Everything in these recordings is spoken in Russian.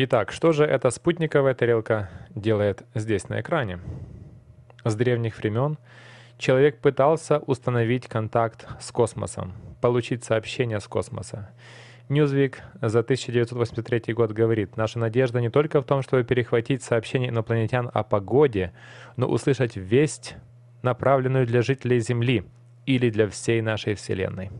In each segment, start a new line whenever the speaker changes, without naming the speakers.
Итак, что же эта спутниковая тарелка делает здесь на экране? С древних времен человек пытался установить контакт с космосом, получить сообщение с космоса. Ньюзвик за 1983 год говорит, наша надежда не только в том, чтобы перехватить сообщение инопланетян о погоде, но услышать весть, направленную для жителей Земли или для всей нашей Вселенной.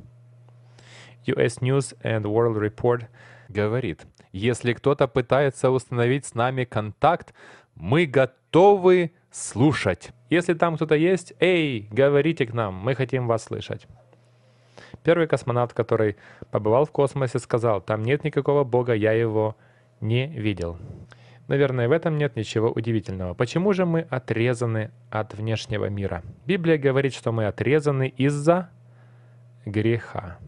US News and World Report говорит, если кто-то пытается установить с нами контакт, мы готовы слушать. Если там кто-то есть, эй, говорите к нам, мы хотим вас слышать. Первый космонавт, который побывал в космосе, сказал, там нет никакого бога, я его не видел. Наверное, в этом нет ничего удивительного. Почему же мы отрезаны от внешнего мира? Библия говорит, что мы отрезаны из-за греха.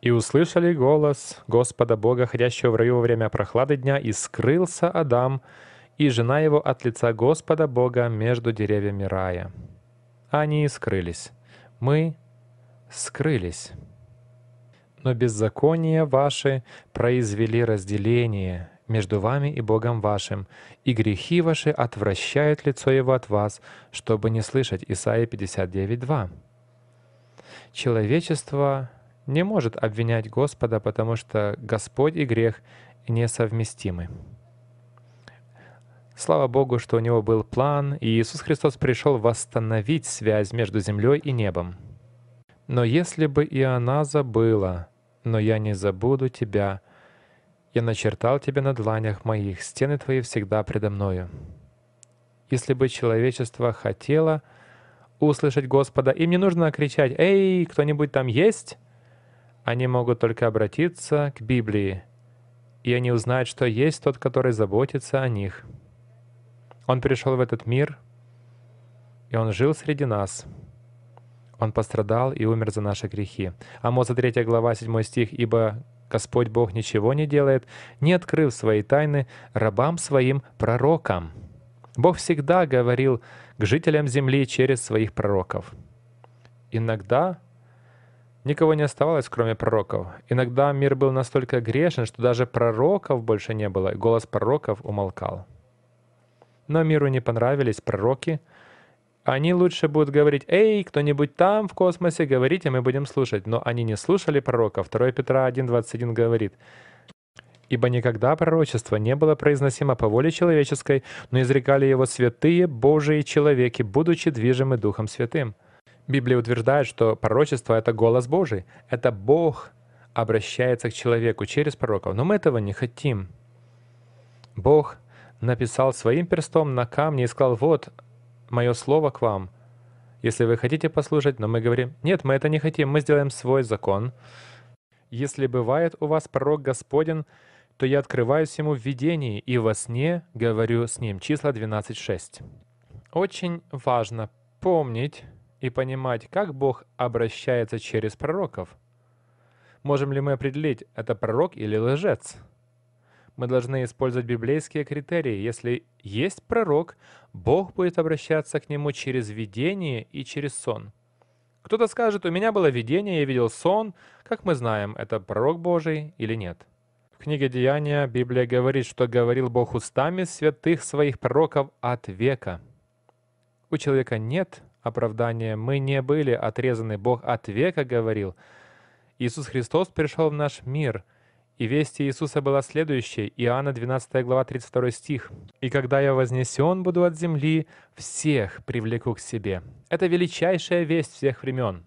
И услышали голос Господа Бога, ходящего в раю во время прохлады дня, и скрылся Адам и жена его от лица Господа Бога между деревьями рая. Они и скрылись. Мы скрылись. Но беззакония ваши произвели разделение между вами и Богом вашим, и грехи ваши отвращают лицо его от вас, чтобы не слышать. Исайя 59.2. Человечество не может обвинять Господа, потому что Господь и грех несовместимы. Слава Богу, что у него был план, и Иисус Христос пришел восстановить связь между землей и небом. Но если бы и она забыла, но я не забуду тебя, я начертал тебя на дланях моих, стены твои всегда предо мною. Если бы человечество хотело услышать Господа, им не нужно кричать «Эй, кто-нибудь там есть?» Они могут только обратиться к Библии, и они узнают, что есть тот, который заботится о них. Он пришел в этот мир, и он жил среди нас. Он пострадал и умер за наши грехи. Амоса 3 глава 7 стих. «Ибо Господь Бог ничего не делает, не открыв свои тайны рабам своим пророкам». Бог всегда говорил к жителям земли через своих пророков. Иногда Никого не оставалось, кроме пророков. Иногда мир был настолько грешен, что даже пророков больше не было, и голос пророков умолкал. Но миру не понравились пророки. Они лучше будут говорить «Эй, кто-нибудь там в космосе, говорите, мы будем слушать». Но они не слушали пророков. 2 Петра 1.21 говорит ибо никогда пророчество не было произносимо по воле человеческой, но изрекали его святые Божии человеки, будучи движимы Духом Святым. Библия утверждает, что пророчество — это голос Божий, это Бог обращается к человеку через пророков, но мы этого не хотим. Бог написал своим перстом на камне и сказал, вот мое слово к вам, если вы хотите послушать, но мы говорим, нет, мы это не хотим, мы сделаем свой закон. Если бывает у вас пророк Господен, то я открываюсь ему в видении и во сне говорю с ним. Числа 12.6. Очень важно помнить, и понимать, как Бог обращается через пророков. Можем ли мы определить, это пророк или лжец? Мы должны использовать библейские критерии. Если есть пророк, Бог будет обращаться к нему через видение и через сон. Кто-то скажет, у меня было видение, я видел сон. Как мы знаем, это пророк Божий или нет? В книге Деяния Библия говорит, что говорил Бог устами святых своих пророков от века. У человека нет оправдание. Мы не были отрезаны, Бог от века говорил. Иисус Христос пришел в наш мир, и весть Иисуса была следующей, Иоанна 12 глава 32 стих. «И когда я вознесен буду от земли, всех привлеку к себе». Это величайшая весть всех времен.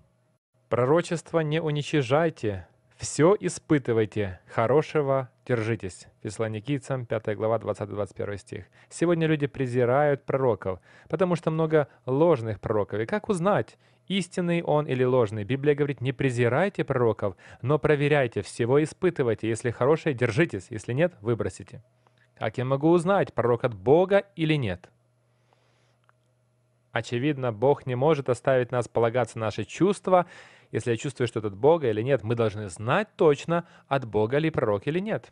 Пророчество не уничижайте, все испытывайте, хорошего держитесь. Фессалоникийцам, 5 глава, 20-21 стих. Сегодня люди презирают пророков, потому что много ложных пророков. И как узнать, истинный он или ложный? Библия говорит, не презирайте пророков, но проверяйте, всего испытывайте. Если хорошее, держитесь, если нет, выбросите. Как я могу узнать, пророк от Бога или нет? Очевидно, Бог не может оставить нас полагаться на наши чувства если я чувствую что-то от Бога или нет, мы должны знать точно, от Бога ли пророк или нет.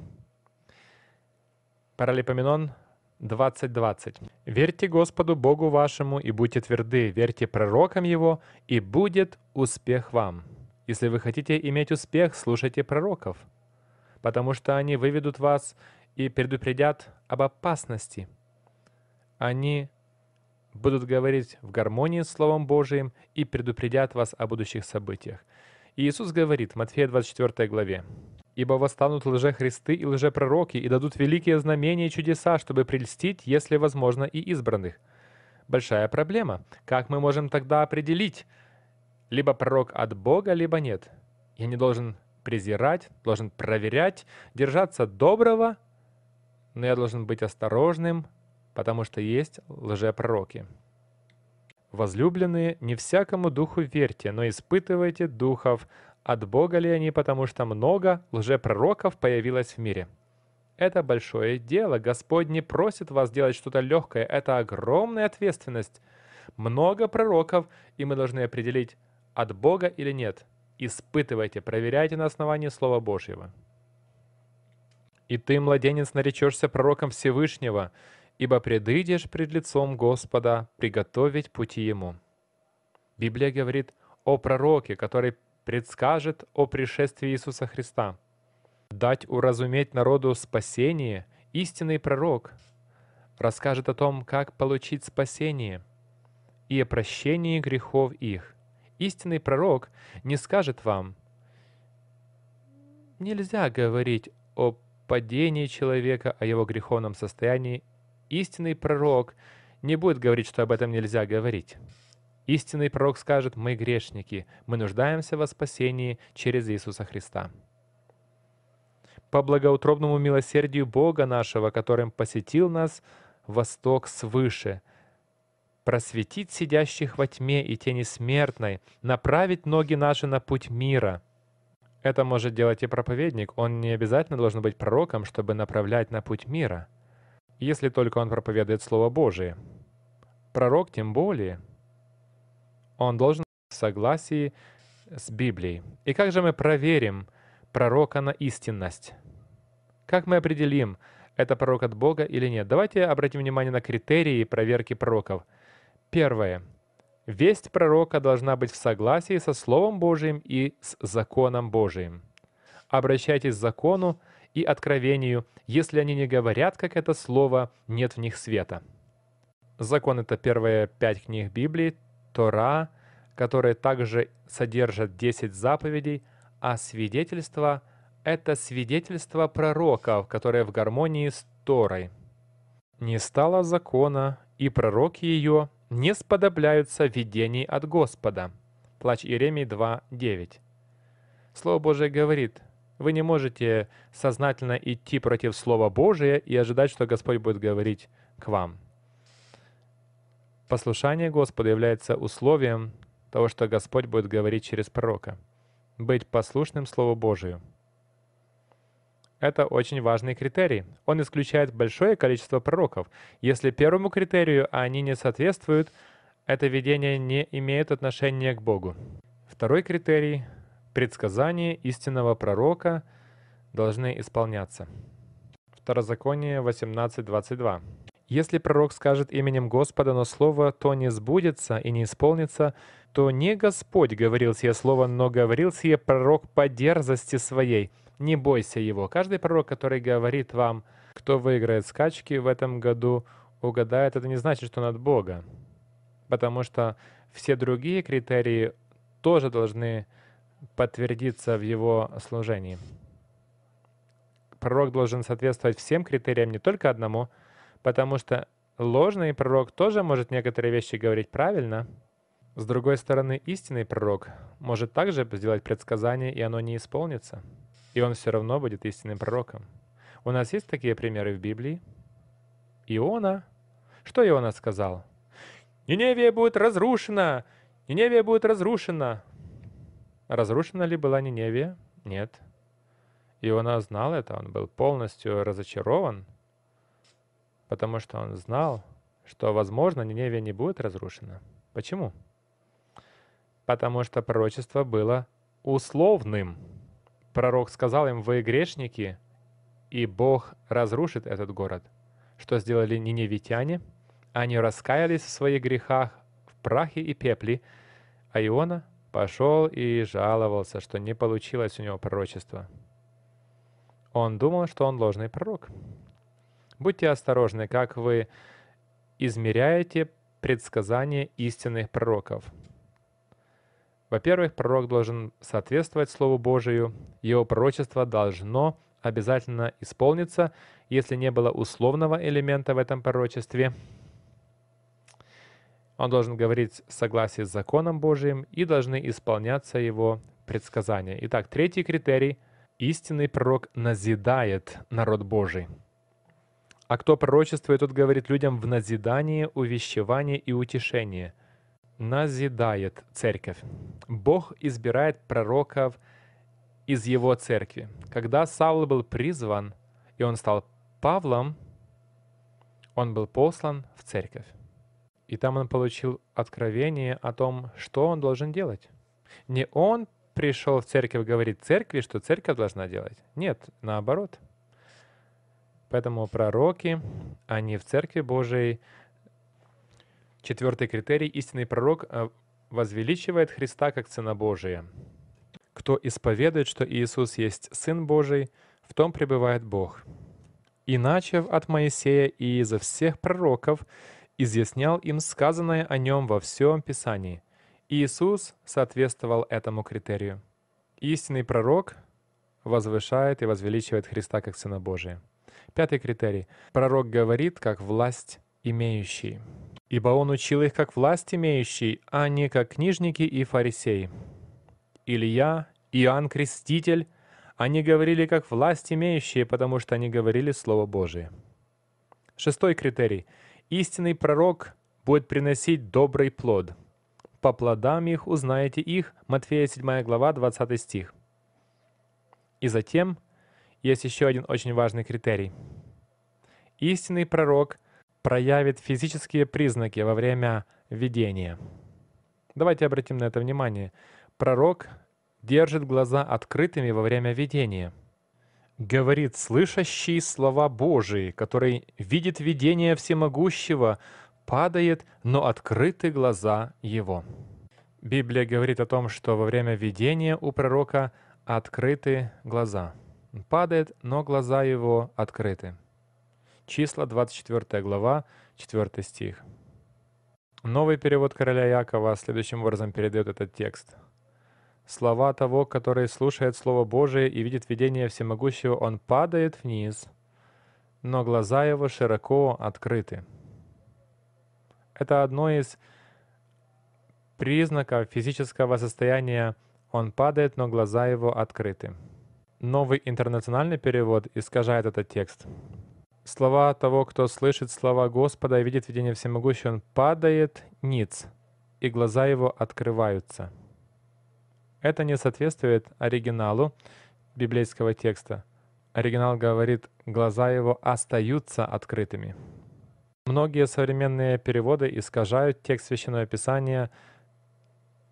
Паралипоменон 20.20. «Верьте Господу Богу вашему и будьте тверды, верьте пророкам Его, и будет успех вам. Если вы хотите иметь успех, слушайте пророков, потому что они выведут вас и предупредят об опасности. Они будут говорить в гармонии с Словом Божиим и предупредят вас о будущих событиях. Иисус говорит в Матфея 24 главе, «Ибо восстанут лжехристы и лжепророки, и дадут великие знамения и чудеса, чтобы прельстить, если возможно, и избранных». Большая проблема. Как мы можем тогда определить, либо пророк от Бога, либо нет? Я не должен презирать, должен проверять, держаться доброго, но я должен быть осторожным, потому что есть лжепророки. Возлюбленные, не всякому духу верьте, но испытывайте духов, от Бога ли они, потому что много лжепророков появилось в мире. Это большое дело. Господь не просит вас делать что-то легкое. Это огромная ответственность. Много пророков, и мы должны определить, от Бога или нет. Испытывайте, проверяйте на основании Слова Божьего. «И ты, младенец, наречешься пророком Всевышнего, ибо предыдешь пред лицом Господа приготовить пути Ему». Библия говорит о пророке, который предскажет о пришествии Иисуса Христа. Дать уразуметь народу спасение — истинный пророк, расскажет о том, как получить спасение и о прощении грехов их. Истинный пророк не скажет вам, нельзя говорить о падении человека, о его греховном состоянии истинный пророк не будет говорить, что об этом нельзя говорить. Истинный пророк скажет, мы грешники, мы нуждаемся во спасении через Иисуса Христа. По благоутробному милосердию Бога нашего, которым посетил нас восток свыше, просветить сидящих во тьме и тени смертной, направить ноги наши на путь мира. Это может делать и проповедник, он не обязательно должен быть пророком, чтобы направлять на путь мира — если только он проповедует Слово Божие. Пророк тем более. Он должен быть в согласии с Библией. И как же мы проверим пророка на истинность? Как мы определим, это пророк от Бога или нет? Давайте обратим внимание на критерии проверки пророков. Первое. Весть пророка должна быть в согласии со Словом Божиим и с законом Божиим. Обращайтесь к закону, и откровению, если они не говорят, как это слово, нет в них света». Закон — это первые пять книг Библии, Тора, которые также содержат десять заповедей, а свидетельство — это свидетельство пророков, которые в гармонии с Торой. «Не стало закона, и пророки ее не сподобляются видений от Господа». Плач Иеремии 2.9. Слово Божие говорит, вы не можете сознательно идти против Слова Божия и ожидать, что Господь будет говорить к вам. Послушание Господа является условием того, что Господь будет говорить через пророка. Быть послушным Слову Божию. Это очень важный критерий. Он исключает большое количество пророков. Если первому критерию они не соответствуют, это видение не имеет отношения к Богу. Второй критерий предсказания истинного пророка должны исполняться. Второзаконие 18.22. Если пророк скажет именем Господа, но слово то не сбудется и не исполнится, то не Господь говорил сие слово, но говорил сие пророк по дерзости своей. Не бойся его. Каждый пророк, который говорит вам, кто выиграет скачки в этом году, угадает, это не значит, что над Бога. Потому что все другие критерии тоже должны подтвердиться в его служении. Пророк должен соответствовать всем критериям, не только одному, потому что ложный пророк тоже может некоторые вещи говорить правильно. С другой стороны, истинный пророк может также сделать предсказание, и оно не исполнится. И он все равно будет истинным пророком. У нас есть такие примеры в Библии. Иона. Что Иона сказал? «Ниневия будет разрушена! Ниневия будет разрушена!» Разрушена ли была Ниневия? Нет. Иона знал это, он был полностью разочарован, потому что он знал, что, возможно, Ниневия не будет разрушена. Почему? Потому что пророчество было условным. Пророк сказал им, вы грешники, и Бог разрушит этот город. Что сделали ниневитяне? Они раскаялись в своих грехах, в прахе и пепле, а Иона пошел и жаловался, что не получилось у него пророчество. Он думал, что он ложный пророк. Будьте осторожны, как вы измеряете предсказания истинных пророков. Во-первых, пророк должен соответствовать Слову Божию, его пророчество должно обязательно исполниться, если не было условного элемента в этом пророчестве – он должен говорить в согласии с законом Божиим и должны исполняться его предсказания. Итак, третий критерий – истинный пророк назидает народ Божий. А кто пророчествует, тот говорит людям в назидании, увещевании и утешении. Назидает церковь. Бог избирает пророков из его церкви. Когда Саул был призван, и он стал Павлом, он был послан в церковь. И там он получил откровение о том, что он должен делать. Не он пришел в церковь и говорит церкви, что церковь должна делать. Нет, наоборот. Поэтому пророки, они в церкви Божией. Четвертый критерий. Истинный пророк э, возвеличивает Христа как Сына Божия. Кто исповедует, что Иисус есть Сын Божий, в том пребывает Бог. Иначе от Моисея и изо всех пророков изъяснял им сказанное о нем во всем Писании. Иисус соответствовал этому критерию. Истинный пророк возвышает и возвеличивает Христа как Сына Божия. Пятый критерий. Пророк говорит как власть имеющий. Ибо он учил их как власть имеющий, а не как книжники и фарисеи. Илья, Иоанн Креститель, они говорили как власть имеющие, потому что они говорили Слово Божие. Шестой критерий. Истинный пророк будет приносить добрый плод. По плодам их узнаете их. Матфея 7 глава, 20 стих. И затем есть еще один очень важный критерий. Истинный пророк проявит физические признаки во время видения. Давайте обратим на это внимание. Пророк держит глаза открытыми во время видения – говорит слышащий слова Божии, который видит видение всемогущего, падает, но открыты глаза его. Библия говорит о том, что во время видения у пророка открыты глаза. Падает, но глаза его открыты. Числа 24 глава, 4 стих. Новый перевод короля Якова следующим образом передает этот текст — слова того, который слушает Слово Божие и видит видение Всемогущего, он падает вниз, но глаза его широко открыты. Это одно из признаков физического состояния «он падает, но глаза его открыты». Новый интернациональный перевод искажает этот текст. Слова того, кто слышит слова Господа и видит видение всемогущего, он падает ниц, и глаза его открываются — это не соответствует оригиналу библейского текста. Оригинал говорит, глаза его остаются открытыми. Многие современные переводы искажают текст Священного Писания.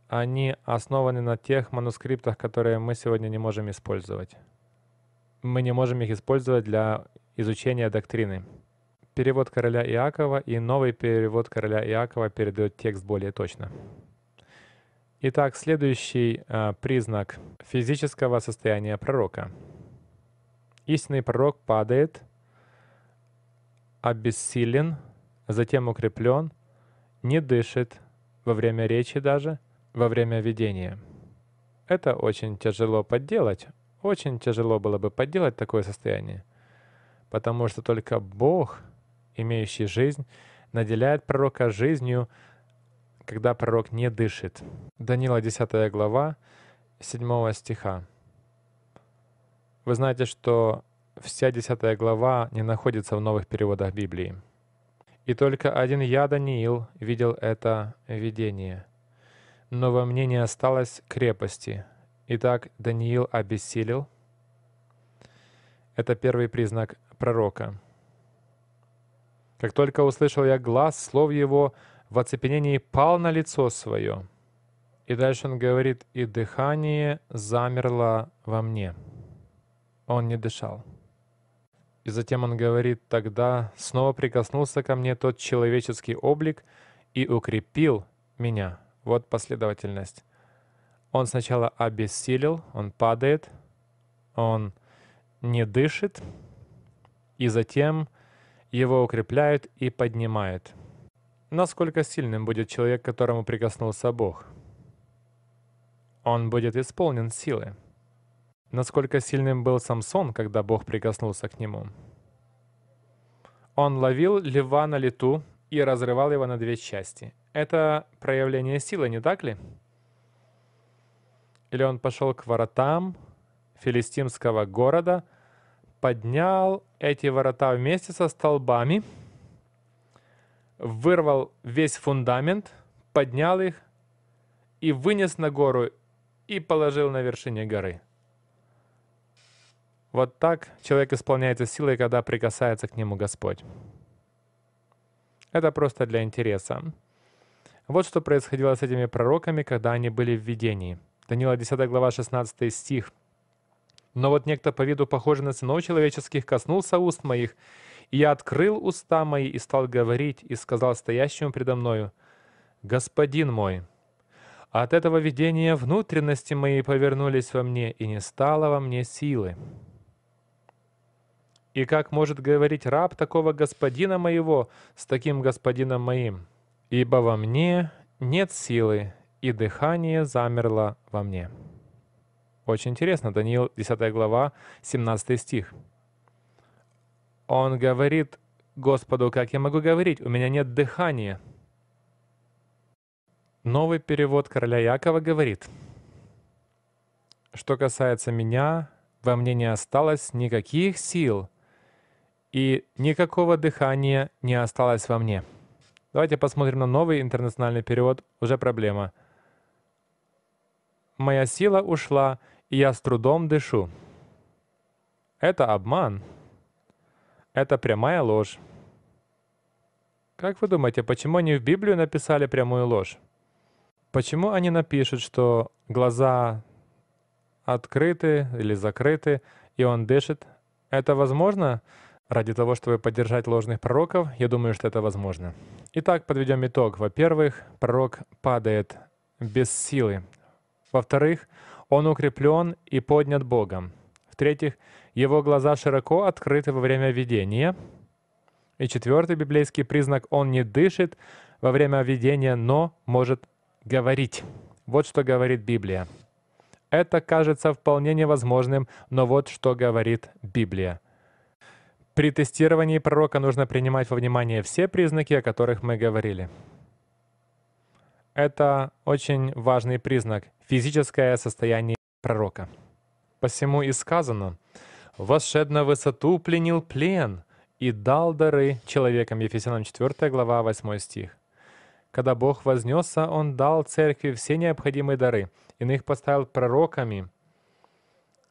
Они основаны на тех манускриптах, которые мы сегодня не можем использовать. Мы не можем их использовать для изучения доктрины. Перевод короля Иакова и новый перевод короля Иакова передает текст более точно. Итак, следующий э, признак физического состояния пророка. Истинный пророк падает, обессилен, затем укреплен, не дышит, во время речи даже, во время видения. Это очень тяжело подделать. Очень тяжело было бы подделать такое состояние, потому что только Бог, имеющий жизнь, наделяет пророка жизнью, когда пророк не дышит. Данила 10 глава 7 стиха. Вы знаете, что вся 10 глава не находится в новых переводах Библии. И только один я, Даниил, видел это видение. Но во мне не осталось крепости. Итак, Даниил обессилел. Это первый признак пророка. Как только услышал я глаз, слов его, в оцепенении пал на лицо свое. И дальше он говорит, и дыхание замерло во мне. Он не дышал. И затем он говорит, тогда снова прикоснулся ко мне тот человеческий облик и укрепил меня. Вот последовательность. Он сначала обессилел, он падает, он не дышит, и затем его укрепляют и поднимают насколько сильным будет человек, которому прикоснулся Бог. Он будет исполнен силы. Насколько сильным был Самсон, когда Бог прикоснулся к нему. Он ловил льва на лету и разрывал его на две части. Это проявление силы, не так ли? Или он пошел к воротам филистимского города, поднял эти ворота вместе со столбами — вырвал весь фундамент, поднял их и вынес на гору и положил на вершине горы. Вот так человек исполняется силой, когда прикасается к нему Господь. Это просто для интереса. Вот что происходило с этими пророками, когда они были в видении. Данила 10 глава 16 стих. «Но вот некто по виду похожий на сынов человеческих коснулся уст моих, и я открыл уста мои и стал говорить, и сказал стоящему предо мною, «Господин мой!» От этого видения внутренности мои повернулись во мне, и не стало во мне силы. И как может говорить раб такого господина моего с таким господином моим? Ибо во мне нет силы, и дыхание замерло во мне. Очень интересно, Даниил, 10 глава, 17 стих. Он говорит Господу, как я могу говорить, у меня нет дыхания. Новый перевод короля Якова говорит, что касается меня, во мне не осталось никаких сил, и никакого дыхания не осталось во мне. Давайте посмотрим на новый интернациональный перевод, уже проблема. «Моя сила ушла, и я с трудом дышу». Это обман — это прямая ложь. Как вы думаете, почему они в Библию написали прямую ложь? Почему они напишут, что глаза открыты или закрыты, и он дышит? Это возможно? Ради того, чтобы поддержать ложных пророков, я думаю, что это возможно. Итак, подведем итог. Во-первых, пророк падает без силы. Во-вторых, он укреплен и поднят Богом. В-третьих, его глаза широко открыты во время видения. И четвертый библейский признак — он не дышит во время видения, но может говорить. Вот что говорит Библия. Это кажется вполне невозможным, но вот что говорит Библия. При тестировании пророка нужно принимать во внимание все признаки, о которых мы говорили. Это очень важный признак — физическое состояние пророка. Посему и сказано — «Вошед на высоту, пленил плен и дал дары человекам» Ефесянам 4 глава 8 стих. Когда Бог вознесся, Он дал церкви все необходимые дары. Иных поставил пророками,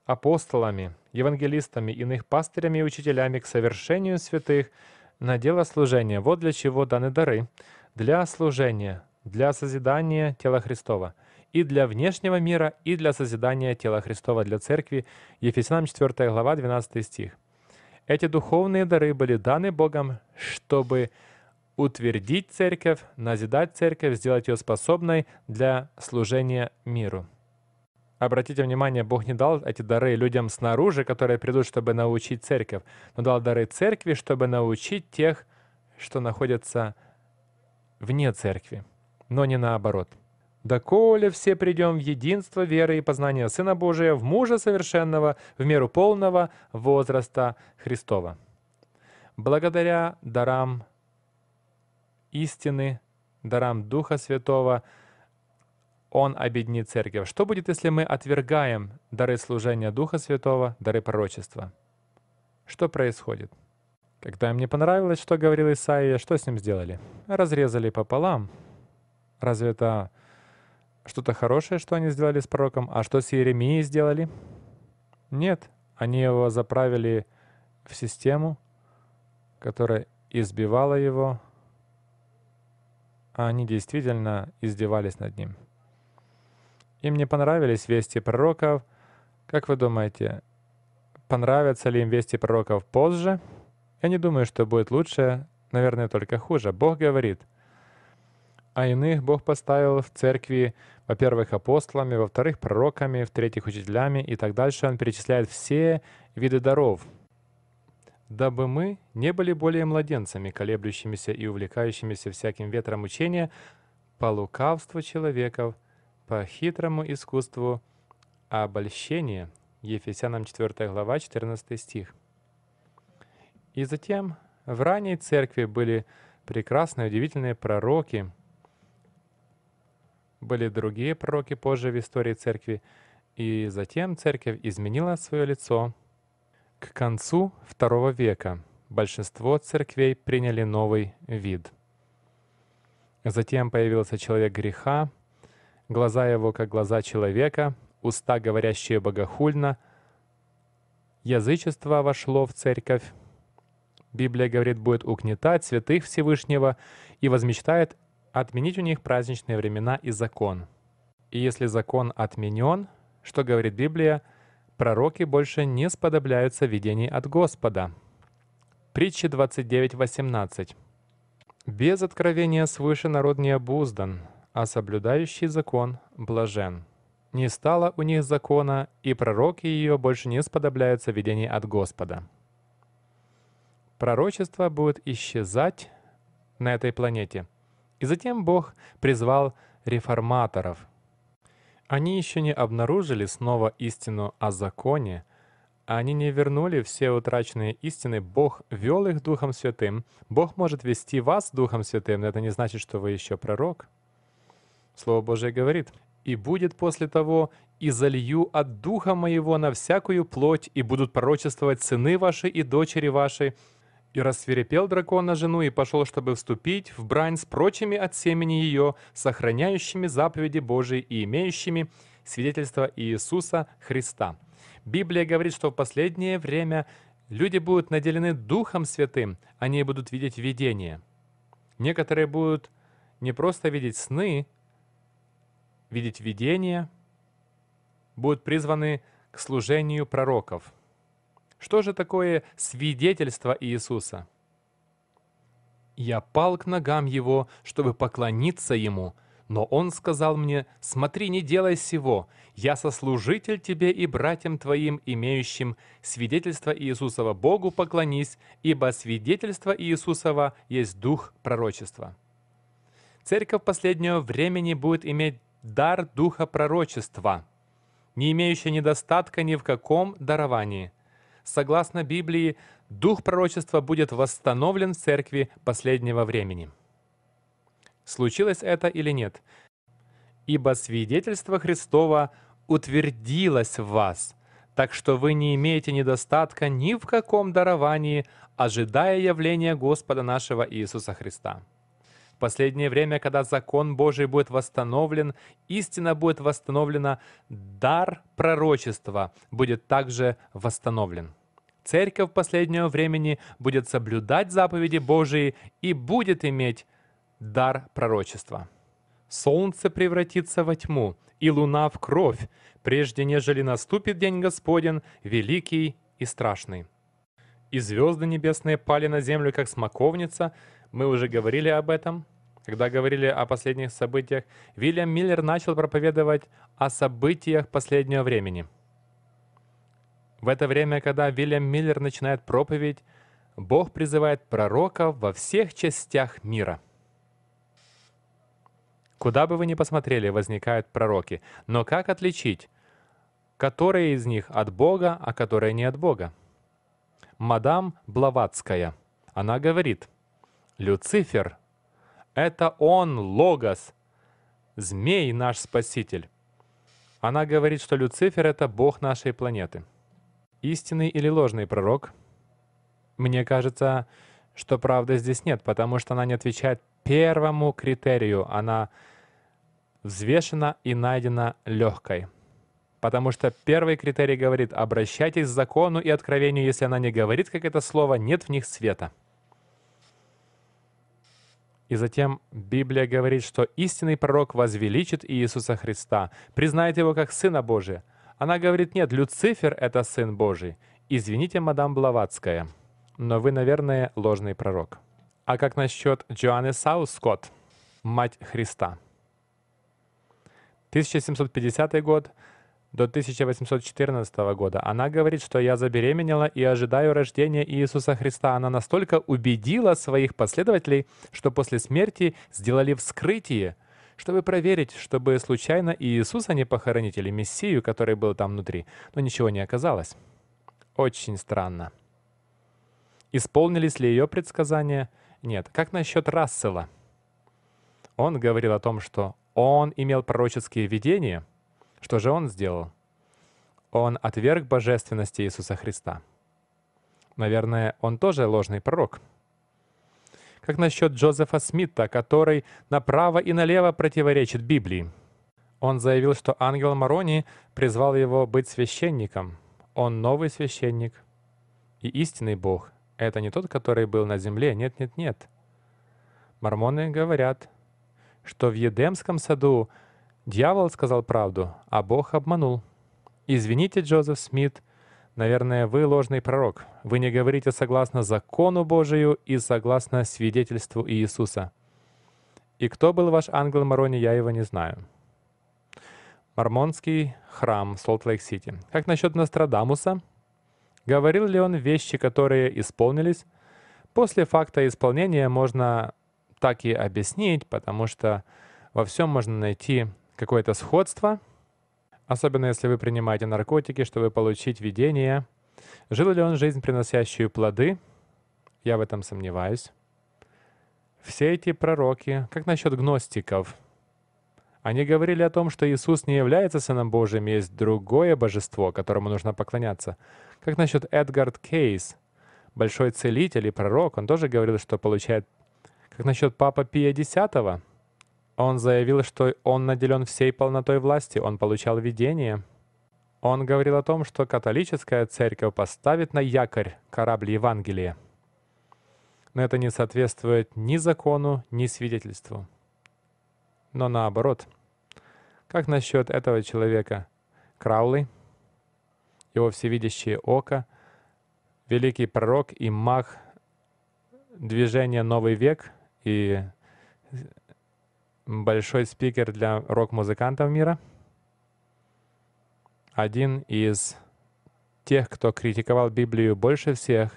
апостолами, евангелистами, иных пастырями и учителями к совершению святых на дело служения. Вот для чего даны дары. Для служения, для созидания тела Христова – и для внешнего мира, и для созидания тела Христова для церкви. Ефесянам 4 глава, 12 стих. Эти духовные дары были даны Богом, чтобы утвердить церковь, назидать церковь, сделать ее способной для служения миру. Обратите внимание, Бог не дал эти дары людям снаружи, которые придут, чтобы научить церковь, но дал дары церкви, чтобы научить тех, что находятся вне церкви, но не наоборот доколе все придем в единство веры и познания Сына Божия, в мужа совершенного, в меру полного возраста Христова. Благодаря дарам истины, дарам Духа Святого, Он объединит церковь. Что будет, если мы отвергаем дары служения Духа Святого, дары пророчества? Что происходит? Когда им не понравилось, что говорил Исаия, что с ним сделали? Разрезали пополам. Разве это что-то хорошее, что они сделали с пророком, а что с Еремией сделали? Нет, они его заправили в систему, которая избивала его, а они действительно издевались над ним. Им не понравились вести пророков. Как вы думаете, понравятся ли им вести пророков позже? Я не думаю, что будет лучше, наверное, только хуже. Бог говорит — а иных Бог поставил в церкви, во-первых, апостолами, во-вторых, пророками, в-третьих, учителями и так дальше. Он перечисляет все виды даров, дабы мы не были более младенцами, колеблющимися и увлекающимися всяким ветром учения по лукавству человеков, по хитрому искусству обольщения. Ефесянам 4 глава, 14 стих. И затем в ранней церкви были прекрасные, удивительные пророки, были другие пророки позже в истории церкви, и затем церковь изменила свое лицо. К концу второго века большинство церквей приняли новый вид. Затем появился человек греха, глаза его как глаза человека, уста, говорящие богохульно, язычество вошло в церковь, Библия говорит, будет угнетать святых Всевышнего и возмечтает отменить у них праздничные времена и закон. И если закон отменен, что говорит Библия, пророки больше не сподобляются видений от Господа. Притчи 29.18. «Без откровения свыше народ не обуздан, а соблюдающий закон блажен. Не стало у них закона, и пророки ее больше не сподобляются видений от Господа». Пророчество будет исчезать на этой планете – и затем Бог призвал реформаторов. Они еще не обнаружили снова истину о законе, они не вернули все утраченные истины, Бог вел их Духом Святым. Бог может вести вас Духом Святым, но это не значит, что вы еще пророк. Слово Божие говорит, «И будет после того, и залью от Духа Моего на всякую плоть, и будут пророчествовать сыны ваши и дочери ваши, и рассверепел дракон на жену и пошел, чтобы вступить в брань с прочими от семени ее, сохраняющими заповеди Божии и имеющими свидетельство Иисуса Христа. Библия говорит, что в последнее время люди будут наделены Духом Святым, они будут видеть видения. Некоторые будут не просто видеть сны, видеть видения, будут призваны к служению пророков – что же такое свидетельство Иисуса? Я пал к ногам его, чтобы поклониться ему, но он сказал мне, «Смотри, не делай сего, я сослужитель тебе и братьям твоим, имеющим свидетельство Иисусова Богу поклонись, ибо свидетельство Иисусова есть дух пророчества». Церковь последнего времени будет иметь дар духа пророчества, не имеющая недостатка ни в каком даровании – согласно Библии, дух пророчества будет восстановлен в церкви последнего времени. Случилось это или нет? «Ибо свидетельство Христова утвердилось в вас, так что вы не имеете недостатка ни в каком даровании, ожидая явления Господа нашего Иисуса Христа». В последнее время, когда закон Божий будет восстановлен, истина будет восстановлена, дар пророчества будет также восстановлен церковь последнего времени будет соблюдать заповеди Божии и будет иметь дар пророчества. Солнце превратится во тьму, и луна в кровь, прежде нежели наступит день Господен, великий и страшный. И звезды небесные пали на землю, как смоковница. Мы уже говорили об этом, когда говорили о последних событиях. Вильям Миллер начал проповедовать о событиях последнего времени – в это время, когда Вильям Миллер начинает проповедь, Бог призывает пророков во всех частях мира. Куда бы вы ни посмотрели, возникают пророки. Но как отличить, которые из них от Бога, а которые не от Бога? Мадам Блаватская, она говорит, «Люцифер — это он, Логос, змей наш Спаситель». Она говорит, что Люцифер — это Бог нашей планеты — истинный или ложный пророк? Мне кажется, что правды здесь нет, потому что она не отвечает первому критерию. Она взвешена и найдена легкой. Потому что первый критерий говорит «обращайтесь к закону и откровению, если она не говорит, как это слово, нет в них света». И затем Библия говорит, что истинный пророк возвеличит Иисуса Христа, признает его как Сына Божия – она говорит, нет, Люцифер — это сын Божий. Извините, мадам Блаватская, но вы, наверное, ложный пророк. А как насчет Джоанны Саус мать Христа? 1750 год до 1814 года. Она говорит, что я забеременела и ожидаю рождения Иисуса Христа. Она настолько убедила своих последователей, что после смерти сделали вскрытие — чтобы проверить, чтобы случайно и Иисуса не похоронить или Мессию, который был там внутри. Но ничего не оказалось. Очень странно. Исполнились ли ее предсказания? Нет. Как насчет Рассела? Он говорил о том, что он имел пророческие видения. Что же он сделал? Он отверг божественность Иисуса Христа. Наверное, он тоже ложный пророк. Как насчет Джозефа Смита, который направо и налево противоречит Библии? Он заявил, что ангел Марони призвал его быть священником. Он новый священник. И истинный Бог — это не тот, который был на земле. Нет, нет, нет. Мормоны говорят, что в Едемском саду дьявол сказал правду, а Бог обманул. Извините, Джозеф Смит, Наверное, вы ложный пророк. Вы не говорите согласно закону Божию и согласно свидетельству Иисуса. И кто был ваш ангел Марони, я его не знаю. Мормонский храм Солт-Лейк-Сити. Как насчет Нострадамуса? Говорил ли он вещи, которые исполнились? После факта исполнения можно так и объяснить, потому что во всем можно найти какое-то сходство — особенно если вы принимаете наркотики, чтобы получить видение. Жил ли он жизнь, приносящую плоды? Я в этом сомневаюсь. Все эти пророки, как насчет гностиков? Они говорили о том, что Иисус не является Сыном Божьим, а есть другое божество, которому нужно поклоняться. Как насчет Эдгард Кейс, большой целитель и пророк, он тоже говорил, что получает... Как насчет Папа Пия X? Он заявил, что он наделен всей полнотой власти, он получал видение. Он говорил о том, что католическая церковь поставит на якорь корабль Евангелия. Но это не соответствует ни закону, ни свидетельству. Но наоборот. Как насчет этого человека? Краули, его всевидящее око, великий пророк и маг движения «Новый век» и большой спикер для рок-музыкантов мира. Один из тех, кто критиковал Библию больше всех,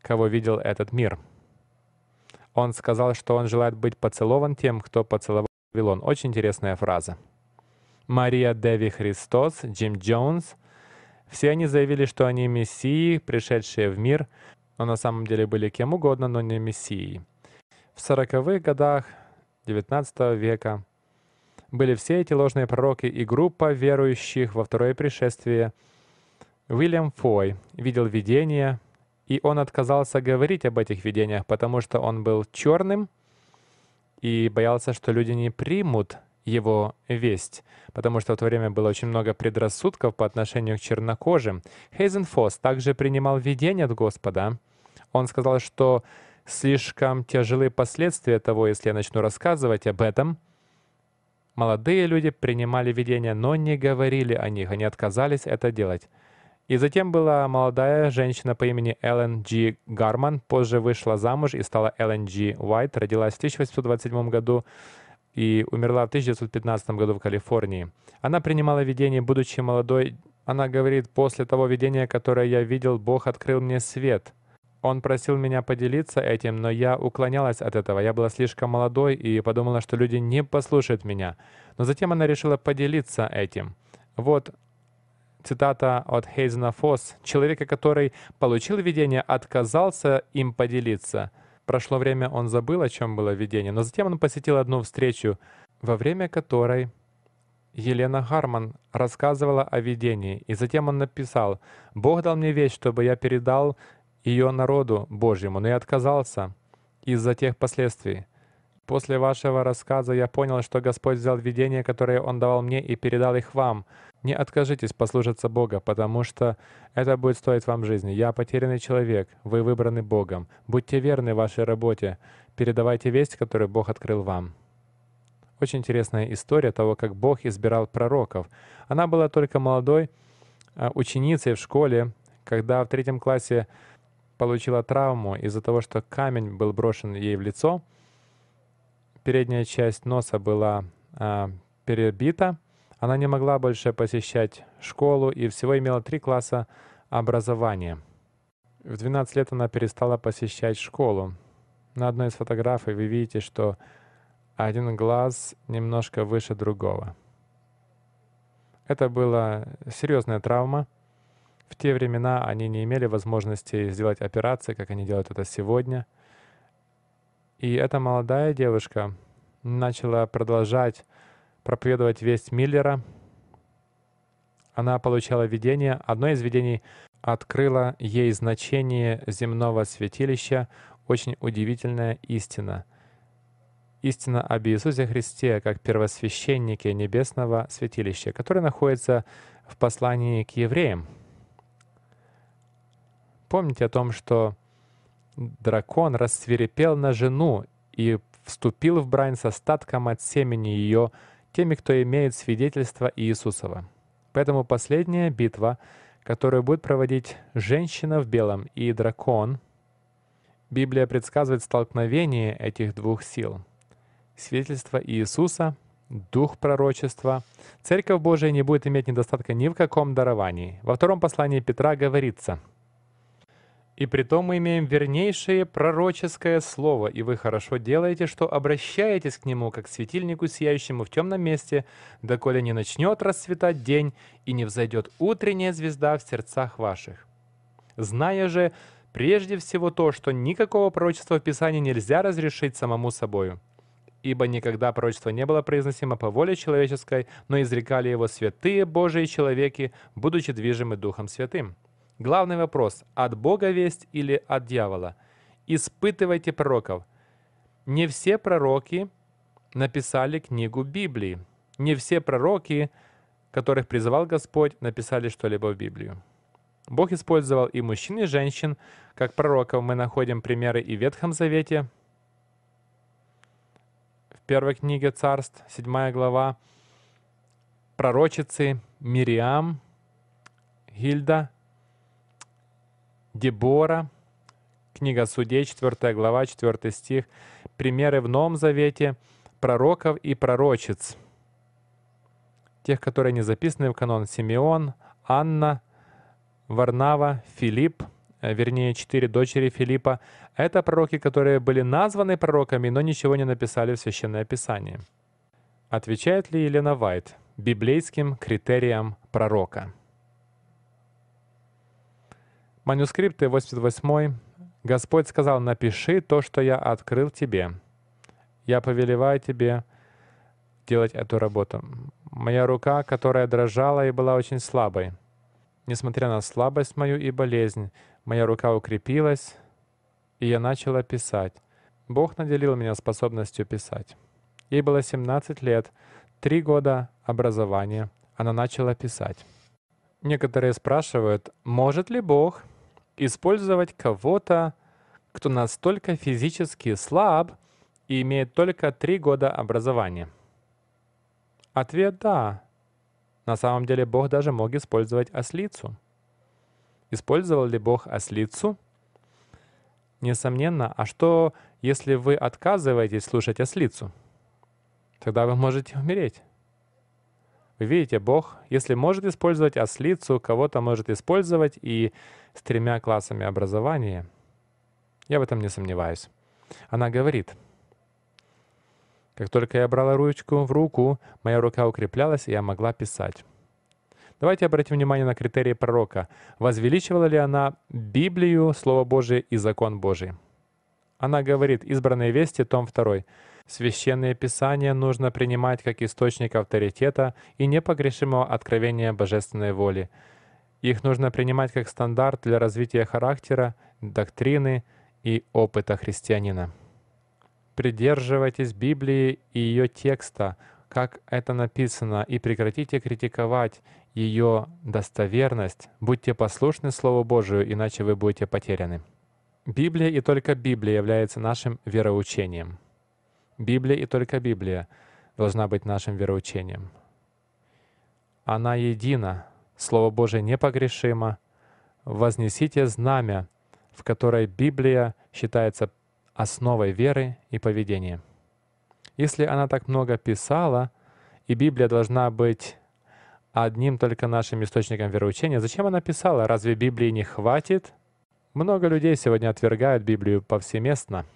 кого видел этот мир. Он сказал, что он желает быть поцелован тем, кто поцеловал Вавилон. Очень интересная фраза. Мария Деви Христос, Джим Джонс. Все они заявили, что они мессии, пришедшие в мир, но на самом деле были кем угодно, но не мессии. В 40-х годах XIX века были все эти ложные пророки и группа верующих во второе пришествие. Уильям Фой видел видения, и он отказался говорить об этих видениях, потому что он был черным и боялся, что люди не примут его весть, потому что в то время было очень много предрассудков по отношению к чернокожим. Хейзенфос также принимал видение от Господа. Он сказал, что слишком тяжелы последствия того, если я начну рассказывать об этом. Молодые люди принимали видения, но не говорили о них, они отказались это делать. И затем была молодая женщина по имени Эллен Джи Гарман, позже вышла замуж и стала Эллен Джи Уайт, родилась в 1827 году и умерла в 1915 году в Калифорнии. Она принимала видение, будучи молодой. Она говорит, после того видения, которое я видел, Бог открыл мне свет — он просил меня поделиться этим, но я уклонялась от этого. Я была слишком молодой и подумала, что люди не послушают меня. Но затем она решила поделиться этим. Вот цитата от Хейзена Фосс. «Человека, который получил видение, отказался им поделиться». Прошло время, он забыл, о чем было видение, но затем он посетил одну встречу, во время которой Елена Харман рассказывала о видении, и затем он написал «Бог дал мне вещь, чтобы я передал ее народу Божьему, но и отказался из-за тех последствий. После вашего рассказа я понял, что Господь взял видения, которые Он давал мне, и передал их вам. Не откажитесь послушаться Бога, потому что это будет стоить вам жизни. Я потерянный человек, вы выбраны Богом. Будьте верны вашей работе. Передавайте весть, которую Бог открыл вам. Очень интересная история того, как Бог избирал пророков. Она была только молодой а, ученицей в школе, когда в третьем классе получила травму из-за того, что камень был брошен ей в лицо. Передняя часть носа была э, перебита. Она не могла больше посещать школу и всего имела три класса образования. В 12 лет она перестала посещать школу. На одной из фотографий вы видите, что один глаз немножко выше другого. Это была серьезная травма, в те времена они не имели возможности сделать операции, как они делают это сегодня. И эта молодая девушка начала продолжать проповедовать весть Миллера. Она получала видение. Одно из видений открыло ей значение земного святилища, очень удивительная истина. Истина об Иисусе Христе как первосвященнике небесного святилища, который находится в послании к евреям — Помните о том, что дракон рассверепел на жену и вступил в брань с остатком от семени ее теми, кто имеет свидетельство Иисусова. Поэтому последняя битва, которую будет проводить женщина в белом и дракон, Библия предсказывает столкновение этих двух сил. Свидетельство Иисуса, дух пророчества. Церковь Божия не будет иметь недостатка ни в каком даровании. Во втором послании Петра говорится — и при том мы имеем вернейшее пророческое слово, и вы хорошо делаете, что обращаетесь к нему, как к светильнику, сияющему в темном месте, доколе не начнет расцветать день и не взойдет утренняя звезда в сердцах ваших. Зная же прежде всего то, что никакого пророчества в Писании нельзя разрешить самому собою, ибо никогда пророчество не было произносимо по воле человеческой, но изрекали его святые Божии человеки, будучи движимы Духом Святым. Главный вопрос – от Бога весть или от дьявола? Испытывайте пророков. Не все пророки написали книгу Библии. Не все пророки, которых призывал Господь, написали что-либо в Библию. Бог использовал и мужчин, и женщин. Как пророков мы находим примеры и в Ветхом Завете, в первой книге Царств, 7 глава, пророчицы Мириам, Гильда, Дебора, книга Судей, 4 глава, 4 стих, примеры в Новом Завете пророков и пророчиц, тех, которые не записаны в канон, Симеон, Анна, Варнава, Филипп, э, вернее, четыре дочери Филиппа. Это пророки, которые были названы пророками, но ничего не написали в Священное Писание. Отвечает ли Елена Вайт библейским критериям пророка? Манускрипты 88. Господь сказал, напиши то, что я открыл тебе. Я повелеваю тебе делать эту работу. Моя рука, которая дрожала и была очень слабой. Несмотря на слабость мою и болезнь, моя рука укрепилась, и я начала писать. Бог наделил меня способностью писать. Ей было 17 лет, 3 года образования. Она начала писать. Некоторые спрашивают, может ли Бог использовать кого-то, кто настолько физически слаб и имеет только три года образования? Ответ «да». На самом деле Бог даже мог использовать ослицу. Использовал ли Бог ослицу? Несомненно. А что, если вы отказываетесь слушать ослицу? Тогда вы можете умереть. Видите, Бог, если может использовать ослицу, кого-то может использовать и с тремя классами образования. Я в этом не сомневаюсь. Она говорит, как только я брала ручку в руку, моя рука укреплялась, и я могла писать. Давайте обратим внимание на критерии пророка. Возвеличивала ли она Библию, Слово Божие и закон Божий? Она говорит, избранные вести, том 2. Священное Писание нужно принимать как источник авторитета и непогрешимого откровения божественной воли. Их нужно принимать как стандарт для развития характера, доктрины и опыта христианина. Придерживайтесь Библии и ее текста, как это написано, и прекратите критиковать ее достоверность. Будьте послушны Слову Божию, иначе вы будете потеряны. Библия и только Библия является нашим вероучением. Библия и только Библия должна быть нашим вероучением. Она едина, Слово Божие непогрешимо. Вознесите знамя, в которой Библия считается основой веры и поведения. Если она так много писала, и Библия должна быть одним только нашим источником вероучения, зачем она писала? Разве Библии не хватит? Много людей сегодня отвергают Библию повсеместно —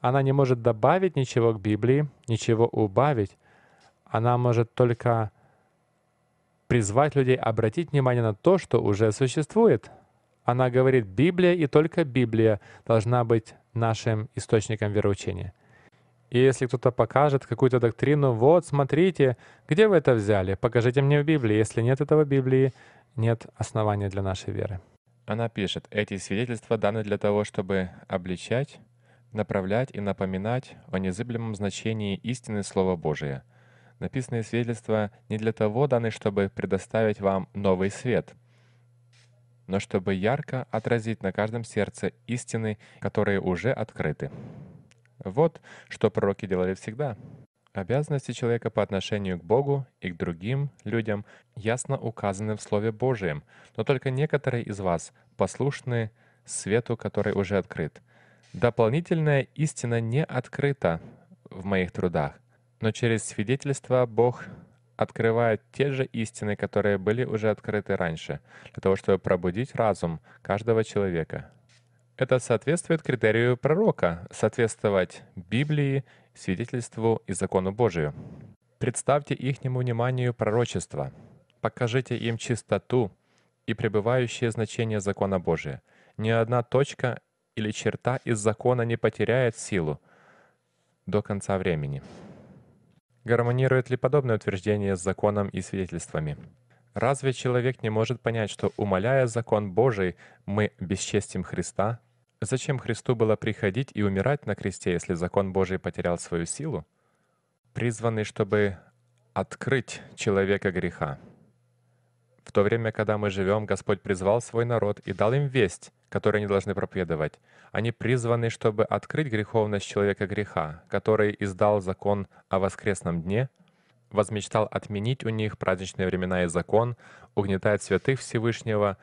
она не может добавить ничего к Библии, ничего убавить. Она может только призвать людей обратить внимание на то, что уже существует. Она говорит, Библия и только Библия должна быть нашим источником вероучения. И если кто-то покажет какую-то доктрину, вот, смотрите, где вы это взяли, покажите мне в Библии. Если нет этого Библии, нет основания для нашей веры. Она пишет, эти свидетельства даны для того, чтобы обличать, направлять и напоминать о незыблемом значении истины Слова Божия. Написанные свидетельства не для того даны, чтобы предоставить вам новый свет, но чтобы ярко отразить на каждом сердце истины, которые уже открыты. Вот что пророки делали всегда. Обязанности человека по отношению к Богу и к другим людям ясно указаны в Слове Божьем, но только некоторые из вас послушны свету, который уже открыт — Дополнительная истина не открыта в моих трудах, но через свидетельство Бог открывает те же истины, которые были уже открыты раньше, для того, чтобы пробудить разум каждого человека. Это соответствует критерию пророка — соответствовать Библии, свидетельству и закону Божию. Представьте ихнему вниманию пророчество, покажите им чистоту и пребывающее значение закона Божия. Ни одна точка или черта из закона не потеряет силу до конца времени. Гармонирует ли подобное утверждение с законом и свидетельствами? Разве человек не может понять, что, умоляя закон Божий, мы бесчестим Христа? Зачем Христу было приходить и умирать на кресте, если закон Божий потерял свою силу? Призванный, чтобы открыть человека греха. В то время, когда мы живем, Господь призвал свой народ и дал им весть, которую они должны проповедовать. Они призваны, чтобы открыть греховность человека греха, который издал закон о воскресном дне, возмечтал отменить у них праздничные времена и закон, угнетает святых Всевышнего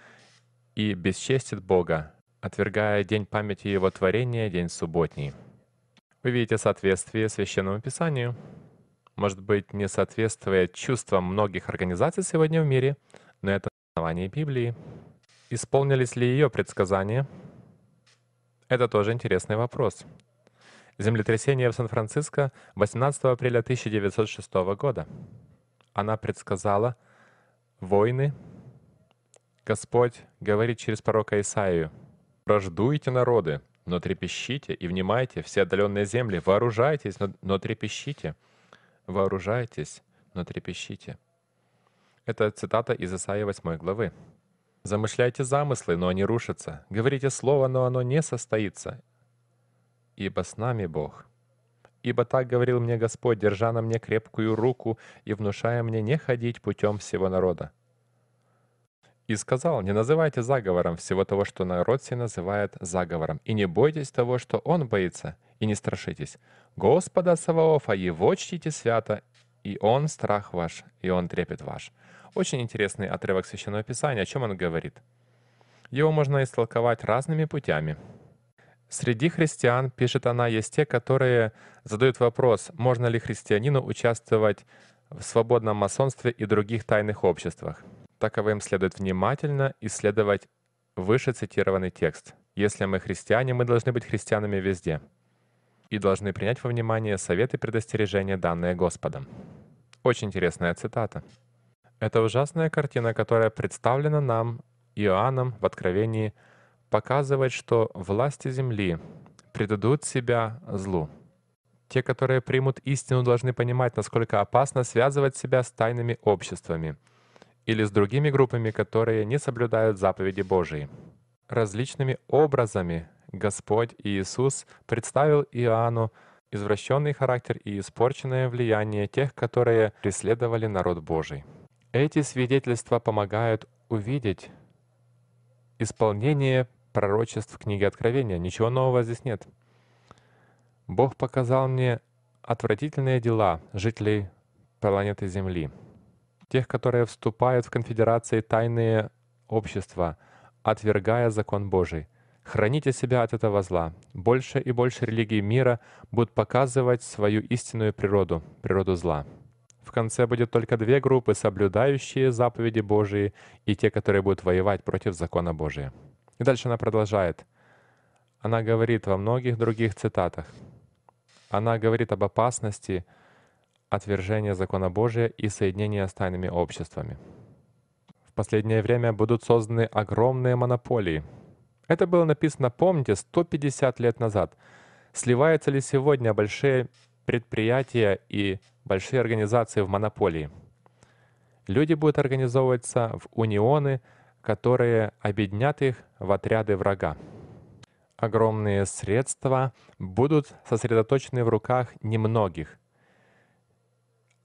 и бесчестит Бога, отвергая день памяти Его творения, день субботний. Вы видите соответствие Священному Писанию. Может быть, не соответствует чувствам многих организаций сегодня в мире — на этом основании Библии. Исполнились ли ее предсказания? Это тоже интересный вопрос. Землетрясение в Сан-Франциско 18 апреля 1906 года. Она предсказала войны. Господь говорит через пророка Исаию, «Прождуйте народы, но трепещите и внимайте все отдаленные земли, вооружайтесь, но, но трепещите, вооружайтесь, но трепещите». Это цитата из Исаии 8 главы. «Замышляйте замыслы, но они рушатся. Говорите слово, но оно не состоится. Ибо с нами Бог. Ибо так говорил мне Господь, держа на мне крепкую руку и внушая мне не ходить путем всего народа. И сказал, не называйте заговором всего того, что народ все называет заговором, и не бойтесь того, что он боится, и не страшитесь. Господа Саваофа, его чтите свято, и он страх ваш, и он трепет ваш. Очень интересный отрывок Священного Писания, о чем он говорит. Его можно истолковать разными путями. Среди христиан, пишет она, есть те, которые задают вопрос, можно ли христианину участвовать в свободном масонстве и других тайных обществах. Таковым следует внимательно исследовать выше цитированный текст. Если мы христиане, мы должны быть христианами везде и должны принять во внимание советы и предостережения, данные Господом. Очень интересная цитата. Эта ужасная картина, которая представлена нам, Иоанном, в Откровении, показывает, что власти земли предадут себя злу. Те, которые примут истину, должны понимать, насколько опасно связывать себя с тайными обществами или с другими группами, которые не соблюдают заповеди Божии. Различными образами Господь Иисус представил Иоанну извращенный характер и испорченное влияние тех, которые преследовали народ Божий. Эти свидетельства помогают увидеть исполнение пророчеств книги Откровения. Ничего нового здесь нет. Бог показал мне отвратительные дела жителей планеты Земли, тех, которые вступают в конфедерации тайные общества, отвергая закон Божий. Храните себя от этого зла. Больше и больше религий мира будут показывать свою истинную природу, природу зла. В конце будет только две группы, соблюдающие заповеди Божии и те, которые будут воевать против закона Божия. И дальше она продолжает. Она говорит во многих других цитатах. Она говорит об опасности отвержения закона Божия и соединения с тайными обществами. В последнее время будут созданы огромные монополии. Это было написано, помните, 150 лет назад. Сливаются ли сегодня большие предприятия и большие организации в монополии. Люди будут организовываться в унионы, которые объединят их в отряды врага. Огромные средства будут сосредоточены в руках немногих.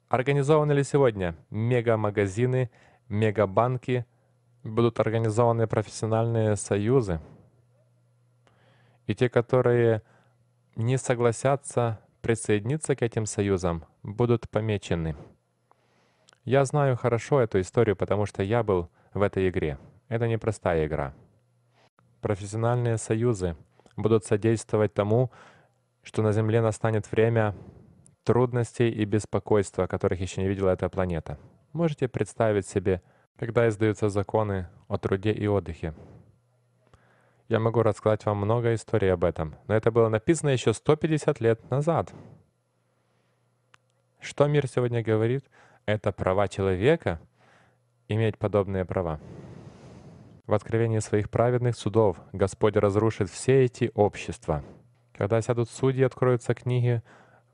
Организованы ли сегодня мегамагазины, мегабанки, будут организованы профессиональные союзы? И те, которые не согласятся присоединиться к этим союзам, будут помечены. Я знаю хорошо эту историю, потому что я был в этой игре. Это непростая игра. Профессиональные союзы будут содействовать тому, что на Земле настанет время трудностей и беспокойства, которых еще не видела эта планета. Можете представить себе, когда издаются законы о труде и отдыхе. Я могу рассказать вам много историй об этом, но это было написано еще 150 лет назад. Что мир сегодня говорит? Это права человека иметь подобные права. В откровении своих праведных судов Господь разрушит все эти общества. Когда сядут судьи, откроются книги,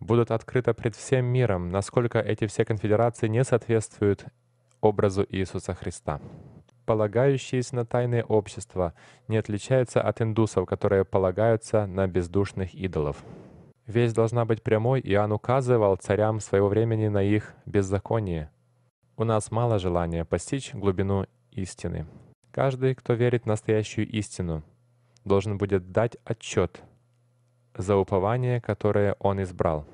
будут открыты пред всем миром, насколько эти все конфедерации не соответствуют образу Иисуса Христа. Полагающиеся на тайные общества не отличаются от индусов, которые полагаются на бездушных идолов. Весть должна быть прямой, и он указывал царям своего времени на их беззаконие. У нас мало желания постичь глубину истины. Каждый, кто верит в настоящую истину, должен будет дать отчет за упование, которое он избрал.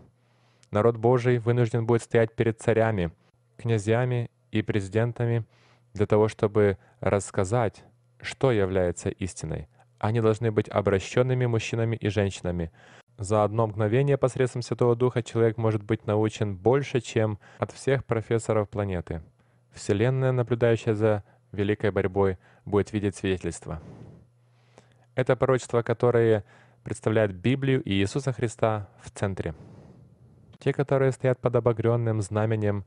Народ Божий вынужден будет стоять перед царями, князьями и президентами для того, чтобы рассказать, что является истиной. Они должны быть обращенными мужчинами и женщинами, за одно мгновение посредством Святого Духа человек может быть научен больше, чем от всех профессоров планеты. Вселенная, наблюдающая за великой борьбой, будет видеть свидетельство. Это пророчество, которое представляет Библию и Иисуса Христа в центре. Те, которые стоят под обогренным знаменем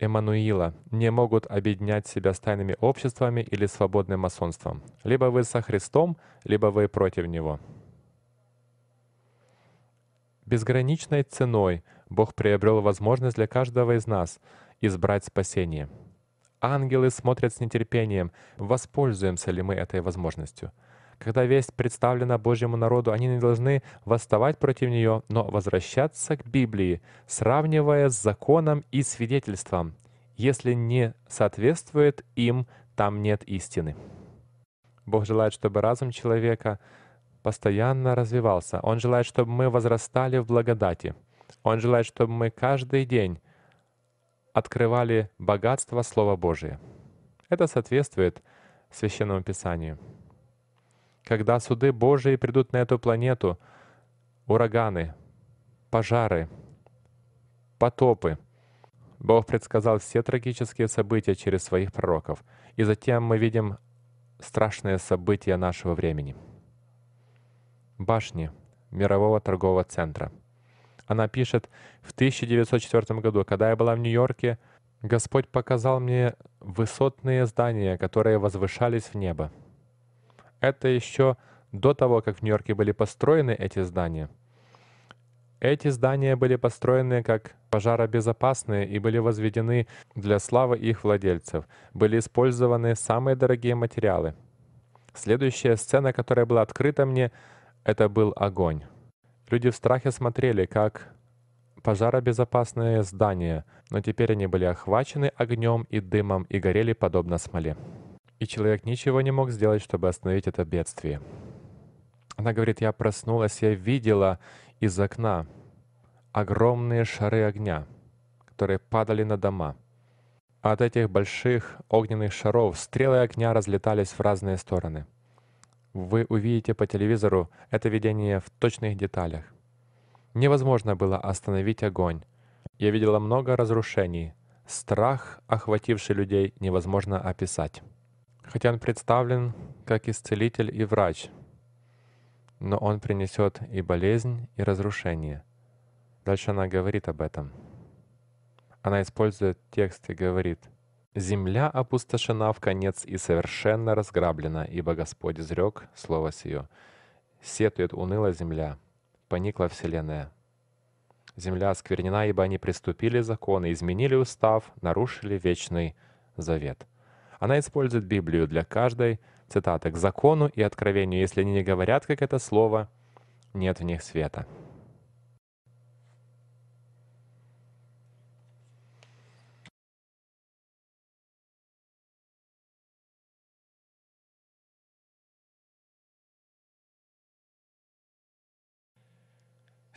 Эммануила, не могут объединять себя с тайными обществами или свободным масонством. Либо вы со Христом, либо вы против Него. Безграничной ценой Бог приобрел возможность для каждого из нас избрать спасение. Ангелы смотрят с нетерпением, воспользуемся ли мы этой возможностью. Когда весть представлена Божьему народу, они не должны восставать против нее, но возвращаться к Библии, сравнивая с законом и свидетельством. Если не соответствует им, там нет истины. Бог желает, чтобы разум человека — постоянно развивался. Он желает, чтобы мы возрастали в благодати. Он желает, чтобы мы каждый день открывали богатство Слова Божия. Это соответствует Священному Писанию. Когда суды Божии придут на эту планету, ураганы, пожары, потопы. Бог предсказал все трагические события через своих пророков. И затем мы видим страшные события нашего времени — башни мирового торгового центра. Она пишет, в 1904 году, когда я была в Нью-Йорке, Господь показал мне высотные здания, которые возвышались в небо. Это еще до того, как в Нью-Йорке были построены эти здания. Эти здания были построены как пожаробезопасные и были возведены для славы их владельцев. Были использованы самые дорогие материалы. Следующая сцена, которая была открыта мне, это был огонь. Люди в страхе смотрели, как пожаробезопасные здания, но теперь они были охвачены огнем и дымом и горели подобно смоле. И человек ничего не мог сделать, чтобы остановить это бедствие. Она говорит, я проснулась, я видела из окна огромные шары огня, которые падали на дома. От этих больших огненных шаров стрелы огня разлетались в разные стороны — вы увидите по телевизору это видение в точных деталях. Невозможно было остановить огонь. Я видела много разрушений. Страх, охвативший людей, невозможно описать. Хотя он представлен как исцелитель и врач, но он принесет и болезнь, и разрушение. Дальше она говорит об этом. Она использует текст и говорит — Земля опустошена в конец и совершенно разграблена, ибо Господь изрек слово сие. Сетует уныла земля, поникла вселенная. Земля осквернена, ибо они приступили законы, изменили устав, нарушили вечный завет. Она использует Библию для каждой цитаты к закону и откровению. Если они не говорят, как это слово, нет в них света.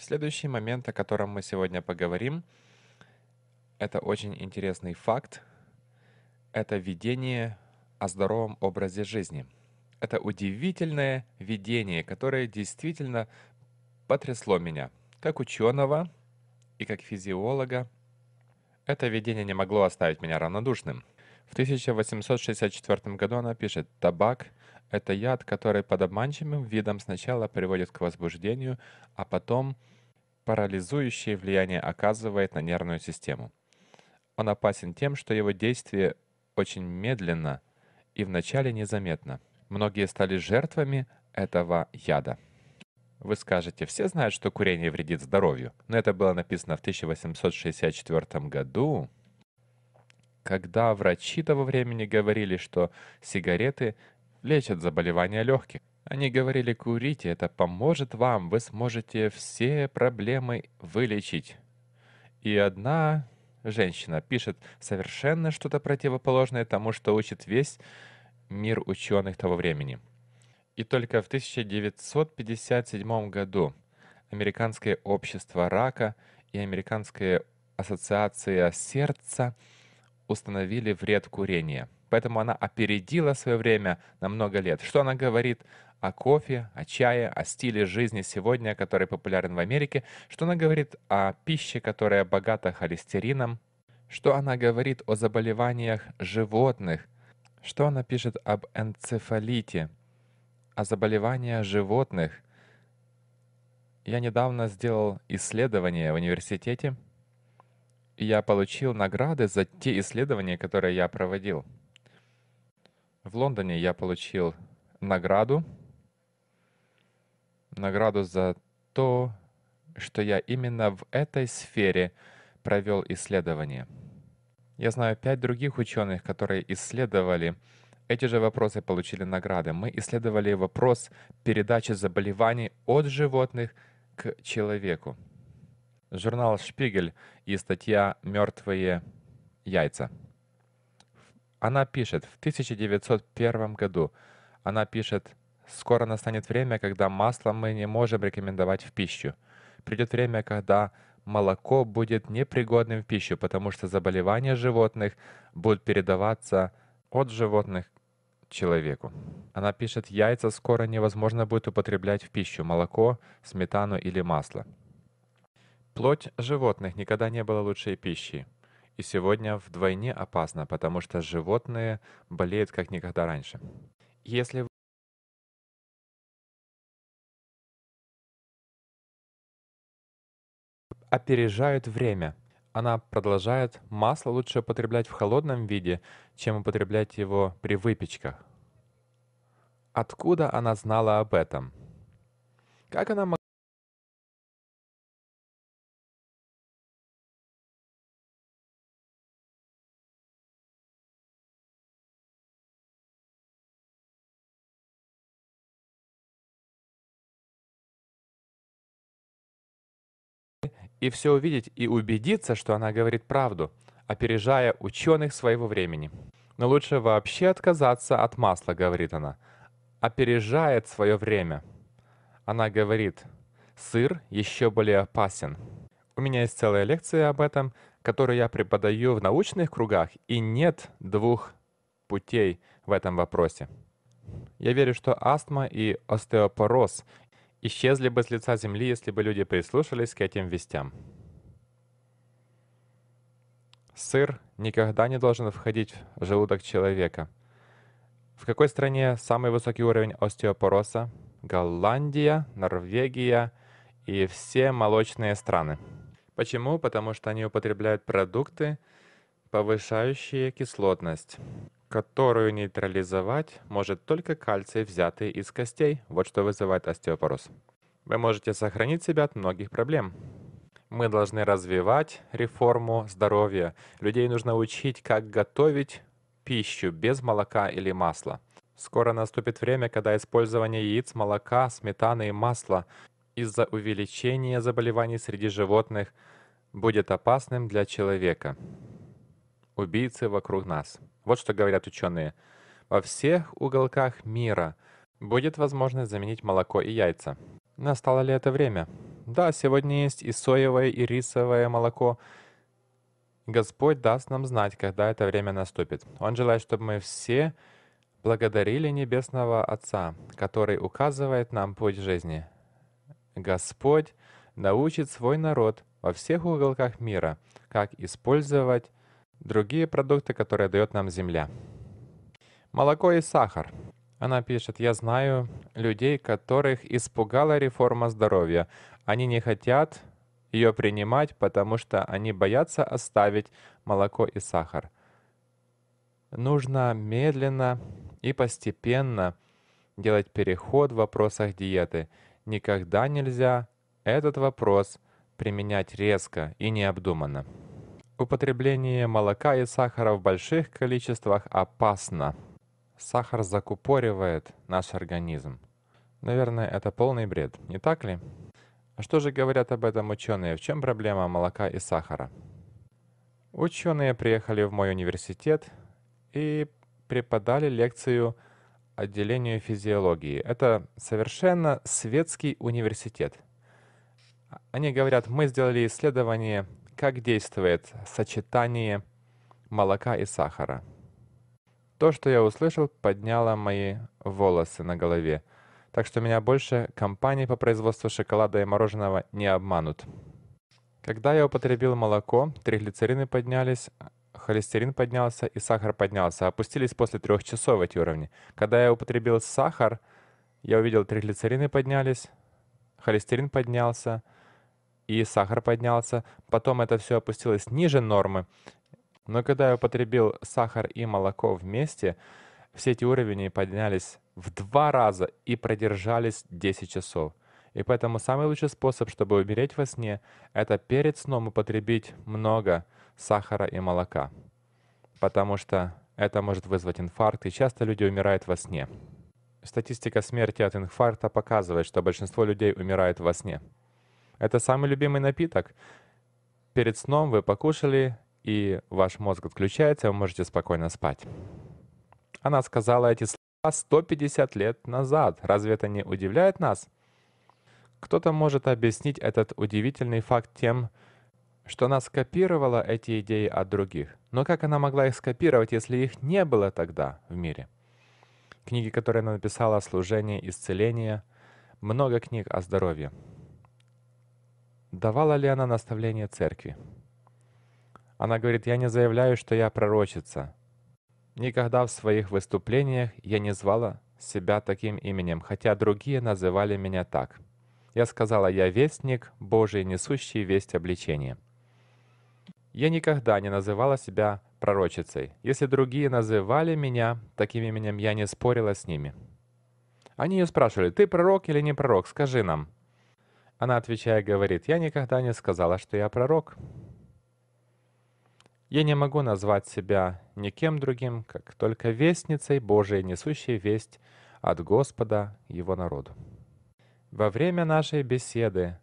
Следующий момент, о котором мы сегодня поговорим, это очень интересный факт. Это видение о здоровом образе жизни. Это удивительное видение, которое действительно потрясло меня, как ученого и как физиолога. Это видение не могло оставить меня равнодушным. В 1864 году она пишет «Табак — это яд, который под обманчивым видом сначала приводит к возбуждению, а потом — парализующее влияние оказывает на нервную систему. Он опасен тем, что его действие очень медленно и вначале незаметно. Многие стали жертвами этого яда. Вы скажете, все знают, что курение вредит здоровью, но это было написано в 1864 году, когда врачи того времени говорили, что сигареты лечат заболевания легких. Они говорили, курите, это поможет вам, вы сможете все проблемы вылечить. И одна женщина пишет совершенно что-то противоположное тому, что учит весь мир ученых того времени. И только в 1957 году Американское общество рака и Американская ассоциация сердца установили вред курения – Поэтому она опередила свое время на много лет. Что она говорит о кофе, о чае, о стиле жизни сегодня, который популярен в Америке, что она говорит о пище, которая богата холестерином, что она говорит о заболеваниях животных, что она пишет об энцефалите, о заболеваниях животных. Я недавно сделал исследование в университете, и я получил награды за те исследования, которые я проводил. В Лондоне я получил награду. Награду за то, что я именно в этой сфере провел исследование. Я знаю пять других ученых, которые исследовали эти же вопросы, получили награды. Мы исследовали вопрос передачи заболеваний от животных к человеку. Журнал «Шпигель» и статья «Мертвые яйца». Она пишет, в 1901 году, она пишет, скоро настанет время, когда масло мы не можем рекомендовать в пищу. Придет время, когда молоко будет непригодным в пищу, потому что заболевания животных будут передаваться от животных человеку. Она пишет, яйца скоро невозможно будет употреблять в пищу, молоко, сметану или масло. Плоть животных никогда не была лучшей пищей. И сегодня вдвойне опасно, потому что животные болеют как никогда раньше. Если опережают время. Она продолжает, масло лучше употреблять в холодном виде, чем употреблять его при выпечках. Откуда она знала об этом? Как она могла и все увидеть и убедиться, что она говорит правду, опережая ученых своего времени. Но лучше вообще отказаться от масла, говорит она. Опережает свое время. Она говорит, сыр еще более опасен. У меня есть целая лекция об этом, которую я преподаю в научных кругах, и нет двух путей в этом вопросе. Я верю, что астма и остеопороз исчезли бы с лица земли, если бы люди прислушались к этим вестям. Сыр никогда не должен входить в желудок человека. В какой стране самый высокий уровень остеопороза? Голландия, Норвегия и все молочные страны. Почему? Потому что они употребляют продукты, повышающие кислотность которую нейтрализовать может только кальций, взятый из костей. Вот что вызывает остеопороз. Вы можете сохранить себя от многих проблем. Мы должны развивать реформу здоровья. Людей нужно учить, как готовить пищу без молока или масла. Скоро наступит время, когда использование яиц, молока, сметаны и масла из-за увеличения заболеваний среди животных будет опасным для человека. Убийцы вокруг нас – вот что говорят ученые. Во всех уголках мира будет возможность заменить молоко и яйца. Настало ли это время? Да, сегодня есть и соевое, и рисовое молоко. Господь даст нам знать, когда это время наступит. Он желает, чтобы мы все благодарили Небесного Отца, который указывает нам путь жизни. Господь научит свой народ во всех уголках мира, как использовать другие продукты, которые дает нам земля. Молоко и сахар. Она пишет, я знаю людей, которых испугала реформа здоровья. Они не хотят ее принимать, потому что они боятся оставить молоко и сахар. Нужно медленно и постепенно делать переход в вопросах диеты. Никогда нельзя этот вопрос применять резко и необдуманно. Употребление молока и сахара в больших количествах опасно. Сахар закупоривает наш организм. Наверное, это полный бред, не так ли? А что же говорят об этом ученые? В чем проблема молока и сахара? Ученые приехали в мой университет и преподали лекцию отделению физиологии. Это совершенно светский университет. Они говорят, мы сделали исследование, как действует сочетание молока и сахара. То, что я услышал, подняло мои волосы на голове, так что меня больше компании по производству шоколада и мороженого не обманут. Когда я употребил молоко, триглицерины поднялись, холестерин поднялся и сахар поднялся, опустились после трех часов эти уровни. Когда я употребил сахар, я увидел триглицерины поднялись, холестерин поднялся, и сахар поднялся. Потом это все опустилось ниже нормы. Но когда я употребил сахар и молоко вместе, все эти уровни поднялись в два раза и продержались 10 часов. И поэтому самый лучший способ, чтобы умереть во сне, это перед сном употребить много сахара и молока. Потому что это может вызвать инфаркт, и часто люди умирают во сне. Статистика смерти от инфаркта показывает, что большинство людей умирает во сне. Это самый любимый напиток. Перед сном вы покушали, и ваш мозг отключается, и вы можете спокойно спать. Она сказала эти слова 150 лет назад. Разве это не удивляет нас? Кто-то может объяснить этот удивительный факт тем, что она скопировала эти идеи от других. Но как она могла их скопировать, если их не было тогда в мире? Книги, которые она написала о служении, исцелении, много книг о здоровье. Давала ли она наставление церкви? Она говорит, я не заявляю, что я пророчица. Никогда в своих выступлениях я не звала себя таким именем, хотя другие называли меня так. Я сказала, я вестник Божий, несущий весть обличения. Я никогда не называла себя пророчицей. Если другие называли меня таким именем, я не спорила с ними. Они ее спрашивали, ты пророк или не пророк, скажи нам. Она, отвечая, говорит, «Я никогда не сказала, что я пророк. Я не могу назвать себя никем другим, как только вестницей Божией, несущей весть от Господа Его народу». Во время нашей беседы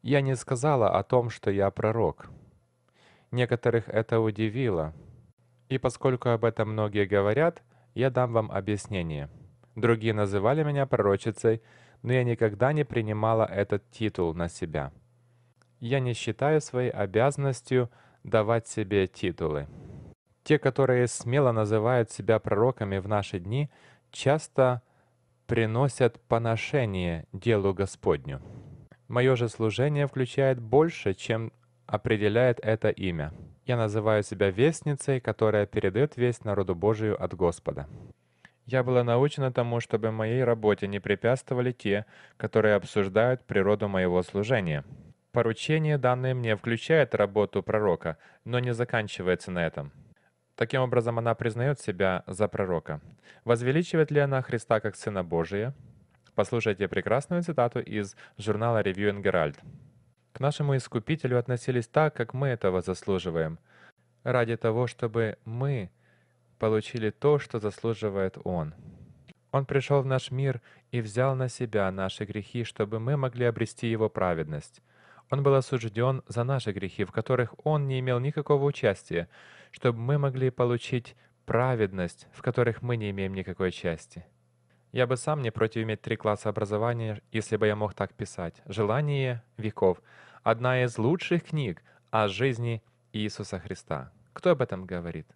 я не сказала о том, что я пророк. Некоторых это удивило. И поскольку об этом многие говорят, я дам вам объяснение. Другие называли меня пророчицей, но я никогда не принимала этот титул на себя. Я не считаю своей обязанностью давать себе титулы. Те, которые смело называют себя пророками в наши дни, часто приносят поношение делу Господню. Мое же служение включает больше, чем определяет это имя. Я называю себя вестницей, которая передает весть народу Божию от Господа. Я была научена тому, чтобы моей работе не препятствовали те, которые обсуждают природу моего служения. Поручение, данное мне, включает работу пророка, но не заканчивается на этом. Таким образом, она признает себя за пророка. Возвеличивает ли она Христа как Сына Божия? Послушайте прекрасную цитату из журнала Review and Herald. К нашему Искупителю относились так, как мы этого заслуживаем. Ради того, чтобы мы получили то, что заслуживает Он. Он пришел в наш мир и взял на себя наши грехи, чтобы мы могли обрести Его праведность. Он был осужден за наши грехи, в которых Он не имел никакого участия, чтобы мы могли получить праведность, в которых мы не имеем никакой части. Я бы сам не против иметь три класса образования, если бы я мог так писать. «Желание веков» — одна из лучших книг о жизни Иисуса Христа. Кто об этом говорит?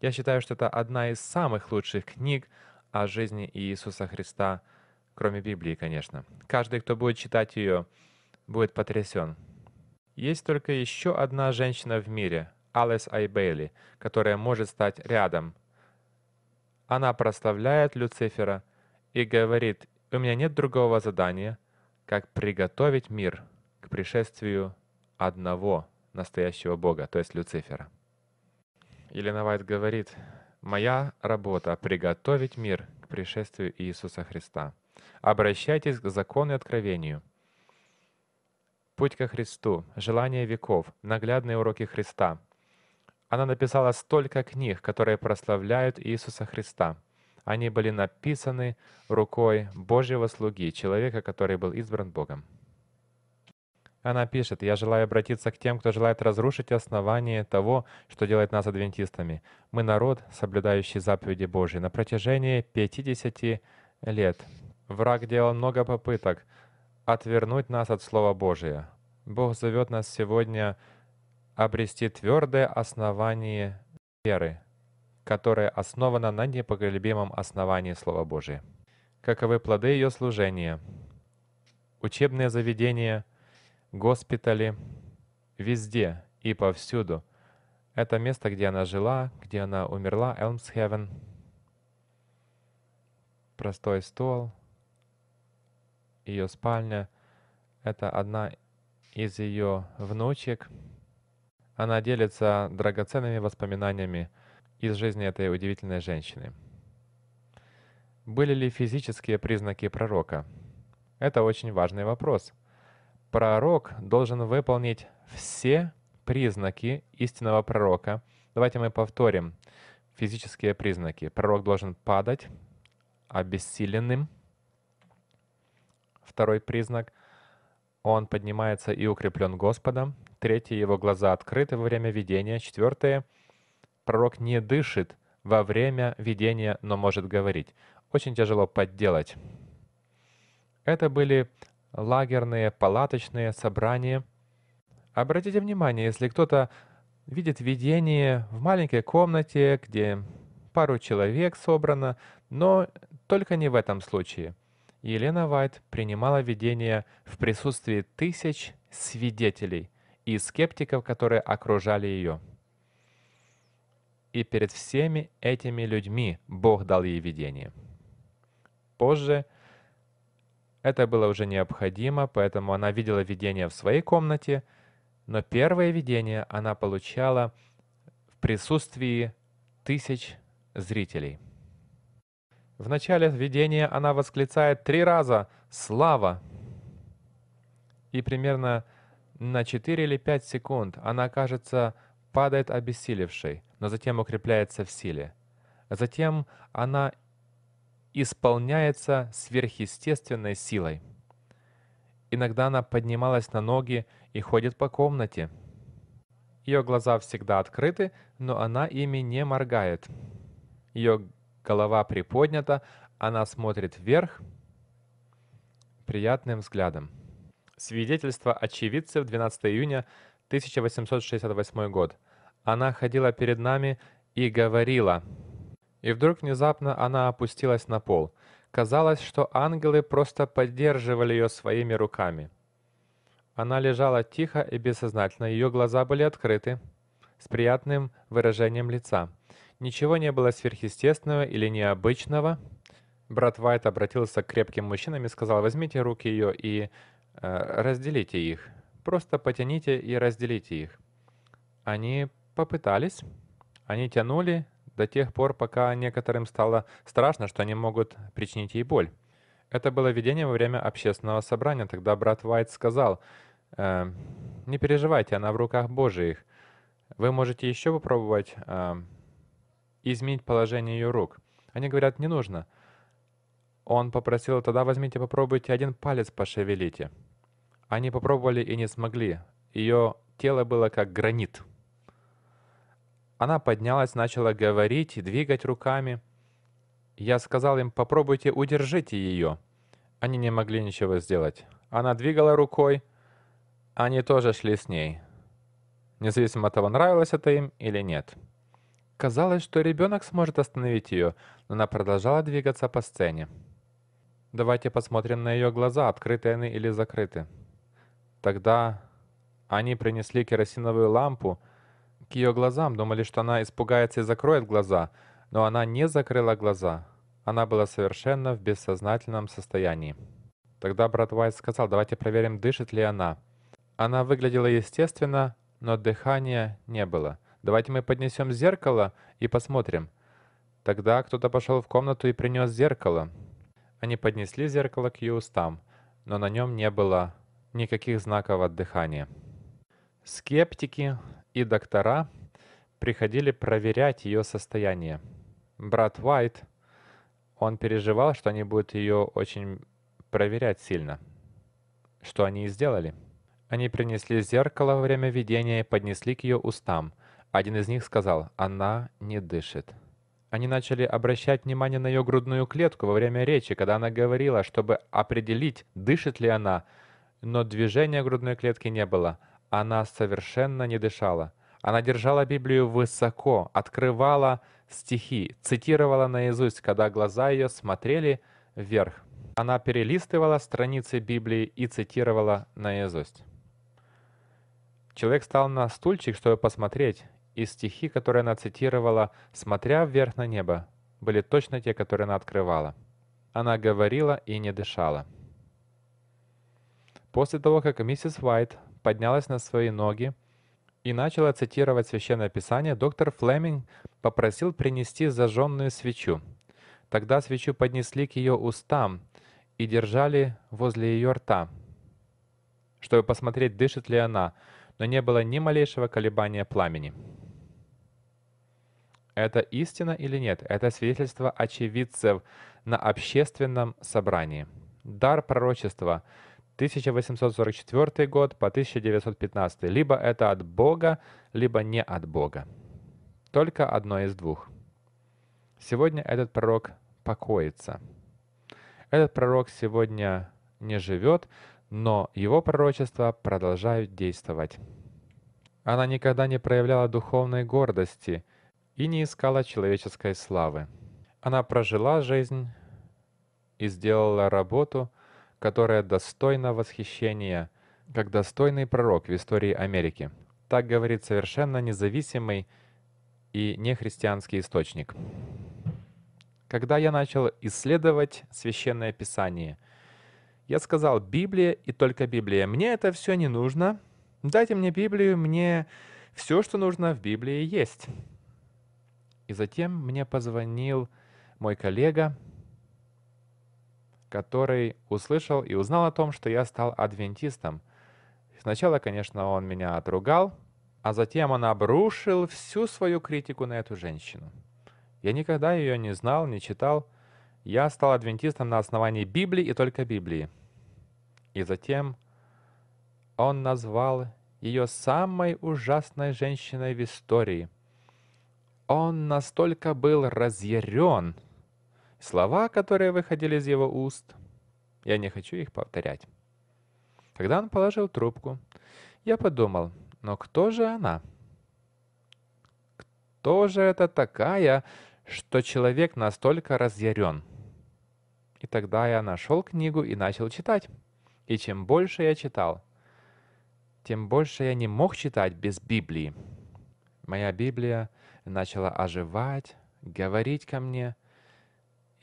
Я считаю, что это одна из самых лучших книг о жизни Иисуса Христа, кроме Библии, конечно. Каждый, кто будет читать ее, будет потрясен. Есть только еще одна женщина в мире, Алис Айбейли, которая может стать рядом. Она прославляет Люцифера и говорит, у меня нет другого задания, как приготовить мир к пришествию одного настоящего Бога, то есть Люцифера. Елена Вайт говорит, «Моя работа — приготовить мир к пришествию Иисуса Христа. Обращайтесь к закону и откровению. Путь ко Христу, желание веков, наглядные уроки Христа. Она написала столько книг, которые прославляют Иисуса Христа. Они были написаны рукой Божьего слуги, человека, который был избран Богом. Она пишет, «Я желаю обратиться к тем, кто желает разрушить основание того, что делает нас адвентистами. Мы народ, соблюдающий заповеди Божьи на протяжении 50 лет. Враг делал много попыток отвернуть нас от Слова Божия. Бог зовет нас сегодня обрести твердое основание веры, которое основано на непоколебимом основании Слова Божия. Каковы плоды ее служения? Учебные заведения — госпитали, везде и повсюду. Это место, где она жила, где она умерла, Элмсхевен. Простой стол, ее спальня. Это одна из ее внучек. Она делится драгоценными воспоминаниями из жизни этой удивительной женщины. Были ли физические признаки пророка? Это очень важный вопрос – пророк должен выполнить все признаки истинного пророка. Давайте мы повторим физические признаки. Пророк должен падать обессиленным. Второй признак. Он поднимается и укреплен Господом. Третье. Его глаза открыты во время видения. Четвертое. Пророк не дышит во время видения, но может говорить. Очень тяжело подделать. Это были лагерные, палаточные собрания. Обратите внимание, если кто-то видит видение в маленькой комнате, где пару человек собрано, но только не в этом случае. Елена Вайт принимала видение в присутствии тысяч свидетелей и скептиков, которые окружали ее. И перед всеми этими людьми Бог дал ей видение. Позже – это было уже необходимо, поэтому она видела видение в своей комнате, но первое видение она получала в присутствии тысяч зрителей. В начале видения она восклицает три раза «Слава!» И примерно на 4 или 5 секунд она, кажется, падает обессилевшей, но затем укрепляется в силе. Затем она исполняется сверхъестественной силой. Иногда она поднималась на ноги и ходит по комнате. Ее глаза всегда открыты, но она ими не моргает. Ее голова приподнята, она смотрит вверх приятным взглядом. Свидетельство очевидцев 12 июня 1868 год. Она ходила перед нами и говорила – и вдруг внезапно она опустилась на пол. Казалось, что ангелы просто поддерживали ее своими руками. Она лежала тихо и бессознательно, ее глаза были открыты, с приятным выражением лица. Ничего не было сверхъестественного или необычного. Брат Вайт обратился к крепким мужчинам и сказал, возьмите руки ее и э, разделите их. Просто потяните и разделите их. Они попытались. Они тянули, до тех пор, пока некоторым стало страшно, что они могут причинить ей боль. Это было видение во время общественного собрания. Тогда брат Уайт сказал, э, «Не переживайте, она в руках Божиих. Вы можете еще попробовать э, изменить положение ее рук». Они говорят, «Не нужно». Он попросил, «Тогда возьмите, попробуйте один палец пошевелите». Они попробовали и не смогли. Ее тело было как гранит. Она поднялась, начала говорить, двигать руками. Я сказал им, попробуйте удержите ее. Они не могли ничего сделать. Она двигала рукой. Они тоже шли с ней. Независимо от того, нравилось это им или нет. Казалось, что ребенок сможет остановить ее, но она продолжала двигаться по сцене. Давайте посмотрим на ее глаза, открыты они или закрыты. Тогда они принесли керосиновую лампу, к ее глазам, думали, что она испугается и закроет глаза, но она не закрыла глаза. Она была совершенно в бессознательном состоянии. Тогда брат Уайт сказал, давайте проверим, дышит ли она. Она выглядела естественно, но дыхания не было. Давайте мы поднесем зеркало и посмотрим. Тогда кто-то пошел в комнату и принес зеркало. Они поднесли зеркало к ее устам, но на нем не было никаких знаков от дыхания. Скептики и доктора приходили проверять ее состояние. Брат Уайт, он переживал, что они будут ее очень проверять сильно. Что они и сделали. Они принесли зеркало во время видения и поднесли к ее устам. Один из них сказал «Она не дышит». Они начали обращать внимание на ее грудную клетку во время речи, когда она говорила, чтобы определить, дышит ли она, но движения грудной клетки не было – она совершенно не дышала. Она держала Библию высоко, открывала стихи, цитировала наизусть, когда глаза ее смотрели вверх. Она перелистывала страницы Библии и цитировала наизусть. Человек стал на стульчик, чтобы посмотреть, и стихи, которые она цитировала, смотря вверх на небо, были точно те, которые она открывала. Она говорила и не дышала. После того, как миссис Уайт поднялась на свои ноги и начала цитировать Священное Писание, доктор Флеминг попросил принести зажженную свечу. Тогда свечу поднесли к ее устам и держали возле ее рта, чтобы посмотреть, дышит ли она, но не было ни малейшего колебания пламени. Это истина или нет? Это свидетельство очевидцев на общественном собрании. Дар пророчества 1844 год по 1915. Либо это от Бога, либо не от Бога. Только одно из двух. Сегодня этот пророк покоится. Этот пророк сегодня не живет, но его пророчества продолжают действовать. Она никогда не проявляла духовной гордости и не искала человеческой славы. Она прожила жизнь и сделала работу, которое достойно восхищения, как достойный пророк в истории Америки. Так говорит совершенно независимый и нехристианский источник. Когда я начал исследовать Священное Писание, я сказал «Библия и только Библия». Мне это все не нужно. Дайте мне Библию, мне все, что нужно в Библии есть. И затем мне позвонил мой коллега, который услышал и узнал о том, что я стал адвентистом. Сначала, конечно, он меня отругал, а затем он обрушил всю свою критику на эту женщину. Я никогда ее не знал, не читал. Я стал адвентистом на основании Библии и только Библии. И затем он назвал ее самой ужасной женщиной в истории. Он настолько был разъярен – Слова, которые выходили из его уст, я не хочу их повторять. Когда он положил трубку, я подумал, но кто же она? Кто же это такая, что человек настолько разъярен? И тогда я нашел книгу и начал читать. И чем больше я читал, тем больше я не мог читать без Библии. Моя Библия начала оживать, говорить ко мне —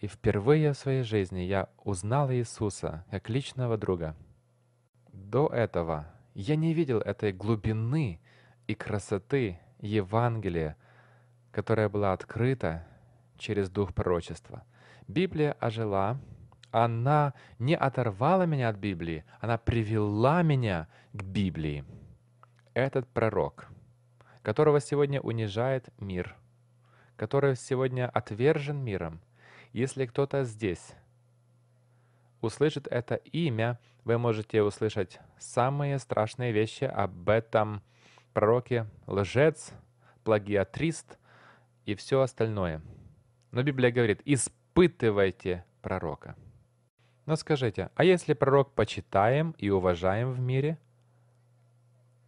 и впервые в своей жизни я узнал Иисуса как личного друга. До этого я не видел этой глубины и красоты Евангелия, которая была открыта через дух пророчества. Библия ожила, она не оторвала меня от Библии, она привела меня к Библии. Этот пророк, которого сегодня унижает мир, который сегодня отвержен миром – если кто-то здесь услышит это имя, вы можете услышать самые страшные вещи об этом пророке, лжец, плагиатрист и все остальное. Но Библия говорит, испытывайте пророка. Но скажите, а если пророк почитаем и уважаем в мире?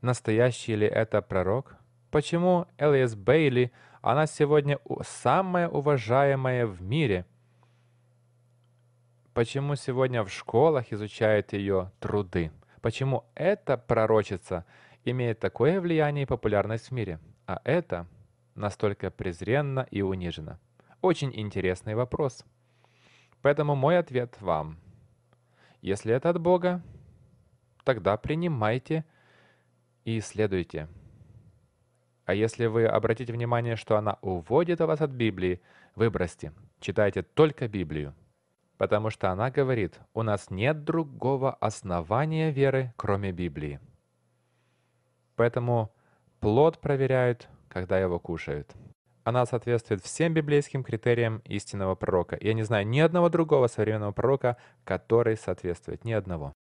Настоящий ли это пророк? Почему Элиас Бейли, она сегодня самая уважаемая в мире – Почему сегодня в школах изучают ее труды? Почему эта пророчица имеет такое влияние и популярность в мире, а это настолько презренно и унижено? Очень интересный вопрос. Поэтому мой ответ вам. Если это от Бога, тогда принимайте и следуйте. А если вы обратите внимание, что она уводит вас от Библии, выбросьте. Читайте только Библию потому что она говорит, у нас нет другого основания веры, кроме Библии. Поэтому плод проверяют, когда его кушают. Она соответствует всем библейским критериям истинного пророка. Я не знаю ни одного другого современного пророка, который соответствует ни одного.